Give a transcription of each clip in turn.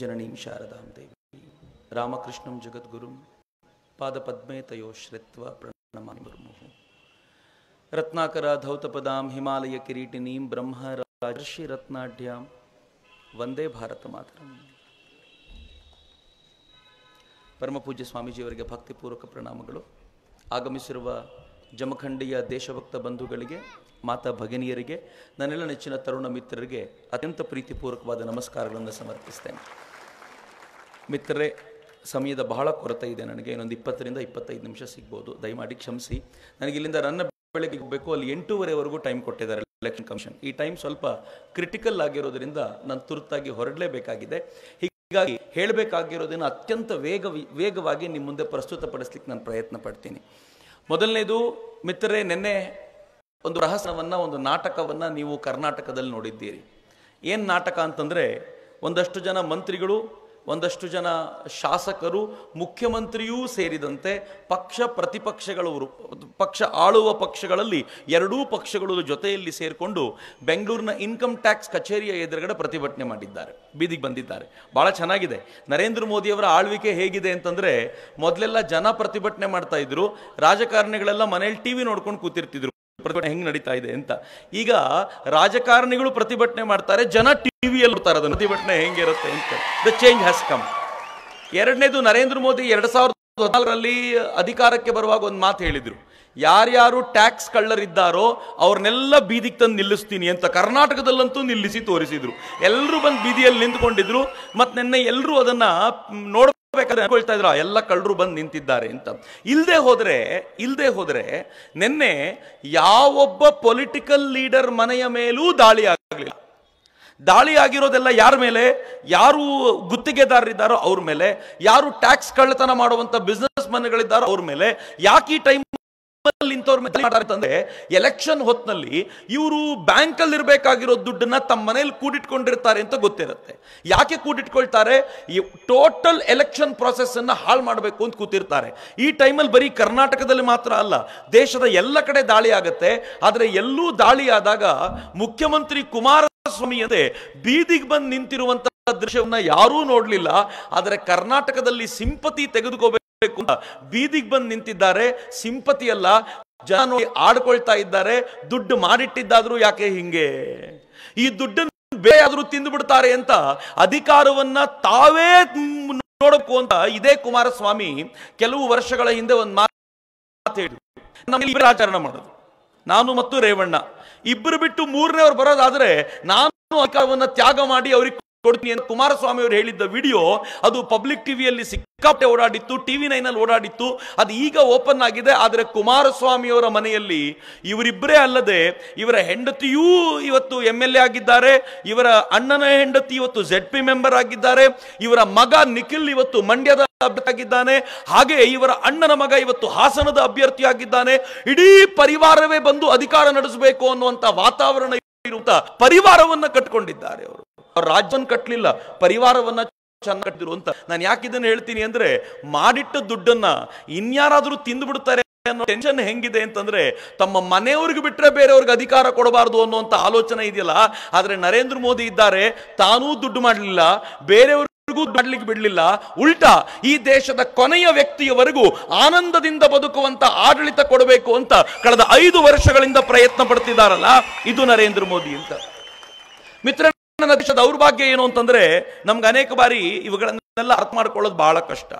ಜನನೀಂ ಶಾರದಾಂ ದೇವಿ ರಾಮಕೃಷ್ಣಂ ಜಗದ್ಗುರುಂ ಪಾದಪದ್ಮೇ ತಯೋ ಶ್ರಿತ್ವ ರತ್ನಾಕರ ಧೌತಪದಾಂ ಹಿಮಾಲಯ ಕಿರೀಟಿನೀಂ ಬ್ರಹ್ಮ ರಾಜರ್ಷಿ ರತ್ನಾಢ್ಯಾಂ ವಂದೇ ಭಾರತ ಮಾತರಂ ಪರಮಪೂಜ್ಯ ಸ್ವಾಮೀಜಿಯವರಿಗೆ ಭಕ್ತಿಪೂರ್ವಕ ಪ್ರಣಾಮಗಳು ಆಗಮಿಸಿರುವ ಜಮಖಂಡಿಯ ದೇಶಭಕ್ತ ಬಂಧುಗಳಿಗೆ ಮಾತಾ ಭಗಿನಿಯರಿಗೆ ನನ್ನೆಲ್ಲ ನೆಚ್ಚಿನ ತರುಣ ಮಿತ್ರರಿಗೆ ಅತ್ಯಂತ ಪ್ರೀತಿಪೂರ್ವಕವಾದ ನಮಸ್ಕಾರಗಳನ್ನು ಸಮರ್ಪಿಸ್ತೇನೆ ಮಿತ್ರರೇ ಸಮಯದ ಬಹಳ ಕೊರತೆ ಇದೆ ನನಗೆ ಇನ್ನೊಂದು ಇಪ್ಪತ್ತರಿಂದ ಇಪ್ಪತ್ತೈದು ನಿಮಿಷ ಸಿಗ್ಬೋದು ದಯಮಾಡಿ ಕ್ಷಮಿಸಿ ನನಗೆ ಇಲ್ಲಿಂದ ನನ್ನ ಬೆಳಗ್ಗೆ ಹೋಗಬೇಕು ಅಲ್ಲಿ ಎಂಟೂವರೆವರೆಗೂ ಟೈಮ್ ಕೊಟ್ಟಿದ್ದಾರೆ ಎಲೆಕ್ಷನ್ ಕಮಿಷನ್ ಈ ಟೈಮ್ ಸ್ವಲ್ಪ ಕ್ರಿಟಿಕಲ್ ಆಗಿರೋದ್ರಿಂದ ನಾನು ತುರ್ತಾಗಿ ಹೊರಡಲೇಬೇಕಾಗಿದೆ ಹೀಗಾಗಿ ಹೇಳಬೇಕಾಗಿರೋದನ್ನು ಅತ್ಯಂತ ವೇಗ ವೇಗವಾಗಿ ನಿಮ್ಮ ಮುಂದೆ ಪ್ರಸ್ತುತಪಡಿಸ್ಲಿಕ್ಕೆ ನಾನು ಪ್ರಯತ್ನ ಪಡ್ತೀನಿ ಮೊದಲನೇದು ಮಿತ್ರರೇ ನಿನ್ನೆ ಒಂದು ರಹಸ್ಯವನ್ನು ಒಂದು ನಾಟಕವನ್ನು ನೀವು ಕರ್ನಾಟಕದಲ್ಲಿ ನೋಡಿದ್ದೀರಿ ಏನು ನಾಟಕ ಅಂತಂದರೆ ಒಂದಷ್ಟು ಜನ ಮಂತ್ರಿಗಳು ಒಂದಷ್ಟು ಜನ ಶಾಸಕರು ಮುಖ್ಯಮಂತ್ರಿಯೂ ಸೇರಿದಂತೆ ಪಕ್ಷ ಪ್ರತಿಪಕ್ಷಗಳವರು ಪಕ್ಷ ಆಳುವ ಪಕ್ಷಗಳಲ್ಲಿ ಎರಡೂ ಪಕ್ಷಗಳು ಜೊತೆಯಲ್ಲಿ ಸೇರಿಕೊಂಡು ಬೆಂಗಳೂರಿನ ಇನ್ಕಮ್ ಟ್ಯಾಕ್ಸ್ ಕಚೇರಿಯ ಎದುರುಗಡೆ ಪ್ರತಿಭಟನೆ ಮಾಡಿದ್ದಾರೆ ಬೀದಿಗೆ ಬಂದಿದ್ದಾರೆ ಭಾಳ ಚೆನ್ನಾಗಿದೆ ನರೇಂದ್ರ ಮೋದಿಯವರ ಆಳ್ವಿಕೆ ಹೇಗಿದೆ ಅಂತಂದರೆ ಮೊದಲೆಲ್ಲ ಜನ ಪ್ರತಿಭಟನೆ ಮಾಡ್ತಾ ಇದ್ರು ರಾಜಕಾರಣಿಗಳೆಲ್ಲ ಮನೇಲಿ ಟಿ ವಿ ನೋಡ್ಕೊಂಡು ಕೂತಿರ್ತಿದ್ರು ಪ್ರತಿಭಟನೆ ಹೆಂಗೆ ನಡೀತಾ ಇದೆ ಅಂತ ಈಗ ರಾಜಕಾರಣಿಗಳು ಪ್ರತಿಭಟನೆ ಮಾಡ್ತಾರೆ ಜನ ಟಿವಿಯಲ್ಲಿ ಬರ್ತಾರೆ ಅದನ್ನು ಪ್ರತಿಭಟನೆ ಹೆಂಗಿರುತ್ತೆ ಅಂತ ದ ಚೇಂಜ್ ಹ್ಯಾಸ್ ಕಮ್ ಎರಡನೇದು ನರೇಂದ್ರ ಮೋದಿ ಎರಡು ಸಾವಿರದ ಹದಿನಾಲ್ಕರಲ್ಲಿ ಅಧಿಕಾರಕ್ಕೆ ಬರುವಾಗ ಒಂದು ಮಾತು ಹೇಳಿದರು ಯಾರ್ಯಾರು ಟ್ಯಾಕ್ಸ್ ಕಳ್ಳರಿದ್ದಾರೋ ಅವ್ರನ್ನೆಲ್ಲ ಬೀದಿಗೆ ತಂದು ನಿಲ್ಲಿಸ್ತೀನಿ ಅಂತ ಕರ್ನಾಟಕದಲ್ಲಂತೂ ನಿಲ್ಲಿಸಿ ತೋರಿಸಿದ್ರು ಎಲ್ಲರೂ ಬಂದು ಬೀದಿಯಲ್ಲಿ ನಿಂತ್ಕೊಂಡಿದ್ರು ಮತ್ತು ನಿನ್ನೆ ಎಲ್ಲರೂ ಅದನ್ನ ನೋಡ ಬೇಕಾದ್ರೆ ಅನ್ಕೊಳ್ತಾ ಇದ್ರ ಎಲ್ಲ ಕಳ್ಳರು ಬಂದು ನಿಂತಿದ್ದಾರೆ ಅಂತ ಇಲ್ಲದೆ ಹೋದರೆ ಇಲ್ಲದೆ ಹೋದರೆ ನಿನ್ನೆ ಯಾವೊಬ್ಬ ಪೊಲಿಟಿಕಲ್ ಲೀಡರ್ ಮನೆಯ ಮೇಲೂ ದಾಳಿ ಆಗಲಿಲ್ಲ ದಾಳಿ ಆಗಿರೋದೆಲ್ಲ ಯಾರ ಮೇಲೆ ಯಾರು ಗುತ್ತಿಗೆದಾರರಿದ್ದಾರೋ ಅವ್ರ ಮೇಲೆ ಯಾರು ಟ್ಯಾಕ್ಸ್ ಕಳ್ಳತನ ಮಾಡುವಂಥ ಬಿಸ್ನೆಸ್ ಮನೆಗಳಿದ್ದಾರೋ ಅವ್ರ ಮೇಲೆ ಯಾಕೆ ಈ ಟೈಮ್ ಎಲೆಕ್ಷನ್ ಹೊತ್ನಲ್ಲಿ ಇವರು ಬ್ಯಾಂಕ್ ಅಲ್ಲಿ ಇರಬೇಕಾಗಿರೋ ದುಡ್ಡನ್ನ ತಮ್ಮ ಮನೇಲಿ ಕೂಡಿಟ್ಕೊಂಡಿರ್ತಾರೆ ಅಂತ ಗೊತ್ತಿರುತ್ತೆ ಯಾಕೆ ಕೂಡಿಟ್ಕೊಳ್ತಾರೆ ಟೋಟಲ್ ಎಲೆಕ್ಷನ್ ಪ್ರಾಸೆಸ್ ಅನ್ನ ಹಾಳು ಮಾಡಬೇಕು ಅಂತ ಕೂತಿರ್ತಾರೆ ಈ ಟೈಮಲ್ಲಿ ಬರೀ ಕರ್ನಾಟಕದಲ್ಲಿ ಮಾತ್ರ ಅಲ್ಲ ದೇಶದ ಎಲ್ಲ ಕಡೆ ದಾಳಿ ಆಗುತ್ತೆ ಆದರೆ ಎಲ್ಲೂ ದಾಳಿ ಆದಾಗ ಮುಖ್ಯಮಂತ್ರಿ ಕುಮಾರಸ್ವಾಮಿ ಅದೇ ಬೀದಿಗೆ ಬಂದು ನಿಂತಿರುವಂತಹ ದೃಶ್ಯವನ್ನ ಯಾರೂ ನೋಡಲಿಲ್ಲ ಆದರೆ ಕರ್ನಾಟಕದಲ್ಲಿ ಸಿಂಪತಿ ತೆಗೆದುಕೋಬೇಕು ಬೀದಿಗೆ ಬಂದು ನಿಂತಿದ್ದಾರೆ ಅಲ್ಲ ಜನ ನೋಡಿ ಆಡ್ಕೊಳ್ತಾ ಇದ್ದಾರೆ ದುಡ್ಡು ಮಾಡಿಟ್ಟಿದ್ದಾದ್ರೂ ಯಾಕೆ ಹಿಂಗೆ ಈ ದುಡ್ಡನ್ನು ಬೇಯಾದ್ರೂ ತಿಂದು ಬಿಡ್ತಾರೆ ಅಂತ ಅಧಿಕಾರವನ್ನ ತಾವೇ ನೋಡಬೇಕು ಅಂತ ಇದೇ ಕುಮಾರಸ್ವಾಮಿ ಕೆಲವು ವರ್ಷಗಳ ಹಿಂದೆ ಒಂದು ಮಾತು ಹೇಳಿದ್ರು ನಮ್ಮ ಆಚರಣೆ ಮಾಡೋದು ನಾನು ಮತ್ತು ರೇವಣ್ಣ ಇಬ್ಬರು ಬಿಟ್ಟು ಮೂರನೇ ಅವ್ರು ಬರೋದಾದ್ರೆ ನಾನು ಅಧಿಕಾರವನ್ನ ತ್ಯಾಗ ಮಾಡಿ ಅವ್ರಿಗೆ ಕೊಡ್ತೀನಿ ಅಂತ ಕುಮಾರಸ್ವಾಮಿ ಅವರು ಹೇಳಿದ್ದ ವಿಡಿಯೋ ಅದು ಪಬ್ಲಿಕ್ ಟಿವಿಯಲ್ಲಿ ಸಿಕ್ಕಾಪಟ್ಟೆ ಓಡಾಡಿತ್ತು ಟಿವಿ ಅಲ್ಲಿ ಓಡಾಡಿತ್ತು ಅದು ಈಗ ಓಪನ್ ಆಗಿದೆ ಆದರೆ ಕುಮಾರಸ್ವಾಮಿಯವರ ಮನೆಯಲ್ಲಿ ಇವರಿಬ್ಬರೇ ಅಲ್ಲದೆ ಇವರ ಹೆಂಡತಿಯೂ ಇವತ್ತು ಎಮ್ ಎಲ್ ಎ ಆಗಿದ್ದಾರೆ ಇವರ ಅಣ್ಣನ ಹೆಂಡತಿ ಇವತ್ತು ಜೆಡ್ ಪಿ ಮೆಂಬರ್ ಆಗಿದ್ದಾರೆ ಇವರ ಮಗ ನಿಖಿಲ್ ಇವತ್ತು ಮಂಡ್ಯದ ಆಗಿದ್ದಾನೆ ಹಾಗೆ ಇವರ ಅಣ್ಣನ ಮಗ ಇವತ್ತು ಹಾಸನದ ಅಭ್ಯರ್ಥಿಯಾಗಿದ್ದಾನೆ ಇಡೀ ಪರಿವಾರವೇ ಬಂದು ಅಧಿಕಾರ ನಡೆಸಬೇಕು ಅನ್ನುವಂಥ ವಾತಾವರಣ ಇರುವಂತಹ ಪರಿವಾರವನ್ನ ಕಟ್ಕೊಂಡಿದ್ದಾರೆ ಅವರು ಅವ್ರ ರಾಜ್ಯವನ್ನು ಕಟ್ಟಲಿಲ್ಲ ಪರಿವಾರವನ್ನ ಚೆನ್ನಾಗಿ ಕಟ್ಟಿದ್ರು ಅಂತ ನಾನು ಯಾಕೆ ಇದನ್ನು ಹೇಳ್ತೀನಿ ಅಂದ್ರೆ ಮಾಡಿಟ್ಟ ದುಡ್ಡನ್ನ ಇನ್ಯಾರಾದ್ರೂ ತಿಂದು ಬಿಡ್ತಾರೆ ಅನ್ನೋ ಟೆನ್ಷನ್ ಹೆಂಗಿದೆ ಅಂತಂದ್ರೆ ತಮ್ಮ ಮನೆಯವ್ರಿಗೆ ಬಿಟ್ಟರೆ ಬೇರೆಯವ್ರಿಗೆ ಅಧಿಕಾರ ಕೊಡಬಾರ್ದು ಅನ್ನುವಂಥ ಆಲೋಚನೆ ಇದೆಯಲ್ಲ ಆದರೆ ನರೇಂದ್ರ ಮೋದಿ ಇದ್ದಾರೆ ತಾನೂ ದುಡ್ಡು ಮಾಡಲಿಲ್ಲ ಬೇರೆಯವ್ರಿಗೂ ಮಾಡ್ಲಿಕ್ಕೆ ಬಿಡಲಿಲ್ಲ ಉಲ್ಟಾ ಈ ದೇಶದ ಕೊನೆಯ ವ್ಯಕ್ತಿಯವರೆಗೂ ಆನಂದದಿಂದ ಬದುಕುವಂತ ಆಡಳಿತ ಕೊಡಬೇಕು ಅಂತ ಕಳೆದ ಐದು ವರ್ಷಗಳಿಂದ ಪ್ರಯತ್ನ ಪಡ್ತಿದ್ದಾರಲ್ಲ ಇದು ನರೇಂದ್ರ ಮೋದಿ ಅಂತ ಮಿತ್ರ ನನ್ನ ದೇಶದ ದೌರ್ಭಾಗ್ಯ ಏನು ಅಂತಂದ್ರೆ ನಮ್ಗೆ ಅನೇಕ ಬಾರಿ ಇವುಗಳನ್ನೆಲ್ಲ ಅರ್ಥ ಮಾಡ್ಕೊಳ್ಳೋದು ಬಹಳ ಕಷ್ಟ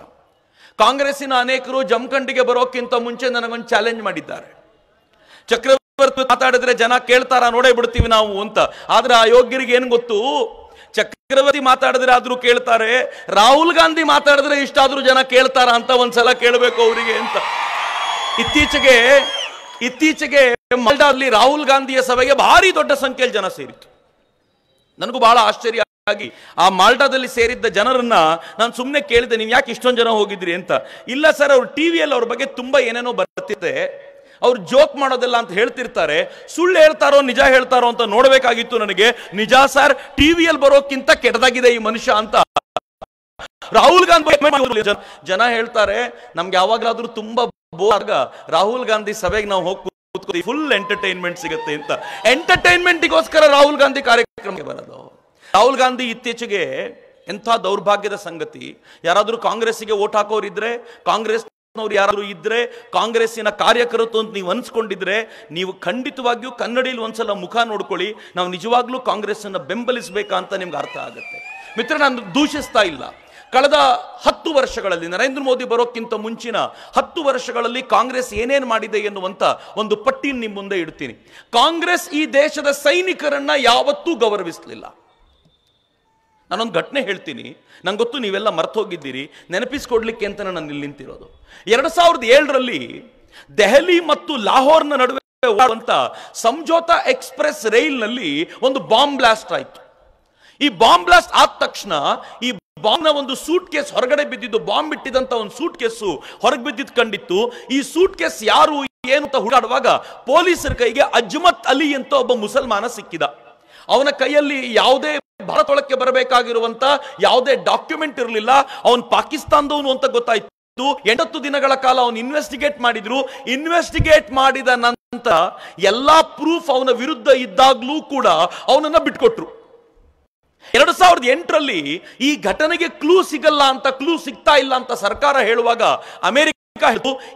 ಕಾಂಗ್ರೆಸ್ಸಿನ ಅನೇಕರು ಜಮಖಂಡಿಗೆ ಬರೋಕ್ಕಿಂತ ಮುಂಚೆ ನನಗೊಂದು ಚಾಲೆಂಜ್ ಮಾಡಿದ್ದಾರೆ ಚಕ್ರವರ್ತಿ ಮಾತಾಡಿದ್ರೆ ಜನ ಕೇಳ್ತಾರ ನೋಡೇ ಬಿಡ್ತೀವಿ ನಾವು ಅಂತ ಆದ್ರೆ ಯೋಗ್ಯರಿಗೆ ಏನು ಗೊತ್ತು ಚಕ್ರವರ್ತಿ ಮಾತಾಡಿದ್ರೆ ಆದ್ರೂ ಕೇಳ್ತಾರೆ ರಾಹುಲ್ ಗಾಂಧಿ ಮಾತಾಡಿದ್ರೆ ಇಷ್ಟಾದ್ರೂ ಜನ ಕೇಳ್ತಾರ ಅಂತ ಒಂದ್ಸಲ ಕೇಳಬೇಕು ಅವರಿಗೆ ಅಂತ ಇತ್ತೀಚೆಗೆ ಇತ್ತೀಚೆಗೆ ಮಲ್ಡಾದಲ್ಲಿ ರಾಹುಲ್ ಗಾಂಧಿಯ ಸಭೆಗೆ ಭಾರಿ ದೊಡ್ಡ ಸಂಖ್ಯೆಯಲ್ಲಿ ಜನ ಸೇರಿತು ನನಗೂ ಬಹಳ ಆಶ್ಚರ್ಯ ಆಗಿ ಆ ಮಾಲ್ಟಾದಲ್ಲಿ ಸೇರಿದ್ದ ಜನರನ್ನ ನಾನು ಸುಮ್ಮನೆ ಕೇಳಿದೆ ನೀವು ಯಾಕೆ ಇಷ್ಟೊಂದು ಜನ ಹೋಗಿದ್ರಿ ಅಂತ ಇಲ್ಲ ಸರ್ ಅವ್ರು ಟಿ ವಿಯಲ್ಲಿ ಅವ್ರ ಬಗ್ಗೆ ತುಂಬಾ ಏನೇನೋ ಬರ್ತಿದೆ ಅವ್ರು ಜೋಕ್ ಮಾಡೋದಿಲ್ಲ ಅಂತ ಹೇಳ್ತಿರ್ತಾರೆ ಸುಳ್ಳು ಹೇಳ್ತಾರೋ ನಿಜ ಹೇಳ್ತಾರೋ ಅಂತ ನೋಡಬೇಕಾಗಿತ್ತು ನನಗೆ ನಿಜ ಸರ್ ಟಿ ವಿಯಲ್ಲಿ ಬರೋಕ್ಕಿಂತ ಕೆಟ್ಟದಾಗಿದೆ ಈ ಮನುಷ್ಯ ಅಂತ ರಾಹುಲ್ ಗಾಂಧಿ ಜನ ಹೇಳ್ತಾರೆ ನಮ್ಗೆ ಯಾವಾಗಲಾದ್ರೂ ತುಂಬಾ ಬೋರ್ಗ ರಾಹುಲ್ ಗಾಂಧಿ ಸಭೆಗೆ ನಾವು ಹೋಗ್ತೀವಿ ಫುಲ್ ಎಂಟರ್ಟೈನ್ಮೆಂಟ್ ಸಿಗುತ್ತೆ ಅಂತ ಎಂಟರ್ಟೈನ್ಮೆಂಟ್ಗೋಸ್ಕರ ರಾಹುಲ್ ಗಾಂಧಿ ಕಾರ್ಯಕ್ರಮಕ್ಕೆ ಬರೋದು ರಾಹುಲ್ ಗಾಂಧಿ ಇತ್ತೀಚೆಗೆ ಎಂಥ ದೌರ್ಭಾಗ್ಯದ ಸಂಗತಿ ಯಾರಾದರೂ ಕಾಂಗ್ರೆಸ್ಸಿಗೆ ಓಟ್ ಹಾಕೋರಿದ್ರೆ ಕಾಂಗ್ರೆಸ್ ನವರು ಯಾರಾದರೂ ಇದ್ರೆ ಕಾಂಗ್ರೆಸ್ಸಿನ ಕಾರ್ಯಕರ್ತರು ಅಂತ ನೀವು ಅನ್ಸ್ಕೊಂಡಿದ್ರೆ ನೀವು ಖಂಡಿತವಾಗಿಯೂ ಕನ್ನಡಿಯಲ್ಲಿ ಒಂದ್ಸಲ ಮುಖ ನೋಡ್ಕೊಳ್ಳಿ ನಾವು ನಿಜವಾಗ್ಲೂ ಕಾಂಗ್ರೆಸ್ ಬೆಂಬಲಿಸಬೇಕಾ ಅಂತ ನಿಮ್ಗೆ ಅರ್ಥ ಆಗುತ್ತೆ ಮಿತ್ರ ನಾನು ದೂಷಿಸ್ತಾ ಇಲ್ಲ ಕಳೆದ ಹತ್ತು ವರ್ಷಗಳಲ್ಲಿ ನರೇಂದ್ರ ಮೋದಿ ಬರೋಕ್ಕಿಂತ ಮುಂಚಿನ ಹತ್ತು ವರ್ಷಗಳಲ್ಲಿ ಕಾಂಗ್ರೆಸ್ ಏನೇನು ಮಾಡಿದೆ ಎನ್ನುವಂಥ ಒಂದು ಪಟ್ಟಿ ನಿಮ್ಮ ಮುಂದೆ ಇಡ್ತೀನಿ ಕಾಂಗ್ರೆಸ್ ಈ ದೇಶದ ಸೈನಿಕರನ್ನ ಯಾವತ್ತೂ ಗೌರವಿಸಲಿಲ್ಲ ನಾನೊಂದು ಘಟನೆ ಹೇಳ್ತೀನಿ ನಂಗೆ ಗೊತ್ತು ನೀವೆಲ್ಲ ಮರ್ತೋಗಿದ್ದೀರಿ ನೆನಪಿಸ್ಕೊಡ್ಲಿಕ್ಕೆ ಅಂತ ನಾನು ಇಲ್ಲಿ ನಿಂತಿರೋದು ಎರಡು ಸಾವಿರದ ಏಳರಲ್ಲಿ ದೆಹಲಿ ಮತ್ತು ಲಾಹೋರ್ನ ನಡುವೆ ಓಡುವಂತ ಸಂಜೋತಾ ಎಕ್ಸ್ಪ್ರೆಸ್ ರೈಲ್ನಲ್ಲಿ ಒಂದು ಬಾಂಬ್ ಬ್ಲಾಸ್ಟ್ ಆಯಿತು ಈ ಬಾಂಬ್ ಬ್ಲಾಸ್ಟ್ ಆದ ತಕ್ಷಣ ಈ ಬಾಂಬ್ನ ಒಂದು ಸೂಟ್ ಕೇಸ್ ಹೊರಗಡೆ ಬಿದ್ದಿದ್ದು ಬಾಂಬ್ ಇಟ್ಟಿದಂತ ಒಂದು ಸೂಟ್ ಕೇಸ್ ಹೊರಗೆ ಬಿದ್ದಿದ್ ಕಂಡಿತ್ತು ಈ ಸೂಟ್ ಕೇಸ್ ಯಾರು ಏನು ಅಂತ ಹುಡುಗಾಡುವಾಗ ಪೊಲೀಸರ ಕೈಗೆ ಅಜ್ಮತ್ ಅಲಿ ಅಂತ ಒಬ್ಬ ಮುಸಲ್ಮಾನ ಸಿಕ್ಕಿದ ಅವನ ಕೈಯಲ್ಲಿ ಯಾವುದೇ ಭಾರತೊಳಕ್ಕೆ ಬರಬೇಕಾಗಿರುವಂತ ಯಾವುದೇ ಡಾಕ್ಯುಮೆಂಟ್ ಇರಲಿಲ್ಲ ಅವನ್ ಪಾಕಿಸ್ತಾನದವನು ಅಂತ ಗೊತ್ತಾಯ್ತು ಎಂಟತ್ತು ದಿನಗಳ ಕಾಲ ಅವನು ಇನ್ವೆಸ್ಟಿಗೇಟ್ ಮಾಡಿದ್ರು ಇನ್ವೆಸ್ಟಿಗೇಟ್ ಮಾಡಿದ ನಂತರ ಎಲ್ಲಾ ಪ್ರೂಫ್ ಅವನ ವಿರುದ್ಧ ಇದ್ದಾಗ್ಲೂ ಕೂಡ ಅವನನ್ನ ಬಿಟ್ಕೊಟ್ರು ಎರಡು ಸಾವಿರದ ಎಂಟರಲ್ಲಿ ಈ ಘಟನೆಗೆ ಕ್ಲೂ ಸಿಗಲ್ಲ ಅಂತ ಕ್ಲೂ ಸಿಗ್ತಾ ಇಲ್ಲ ಅಂತ ಸರ್ಕಾರ ಹೇಳುವಾಗ ಅಮೆರಿಕ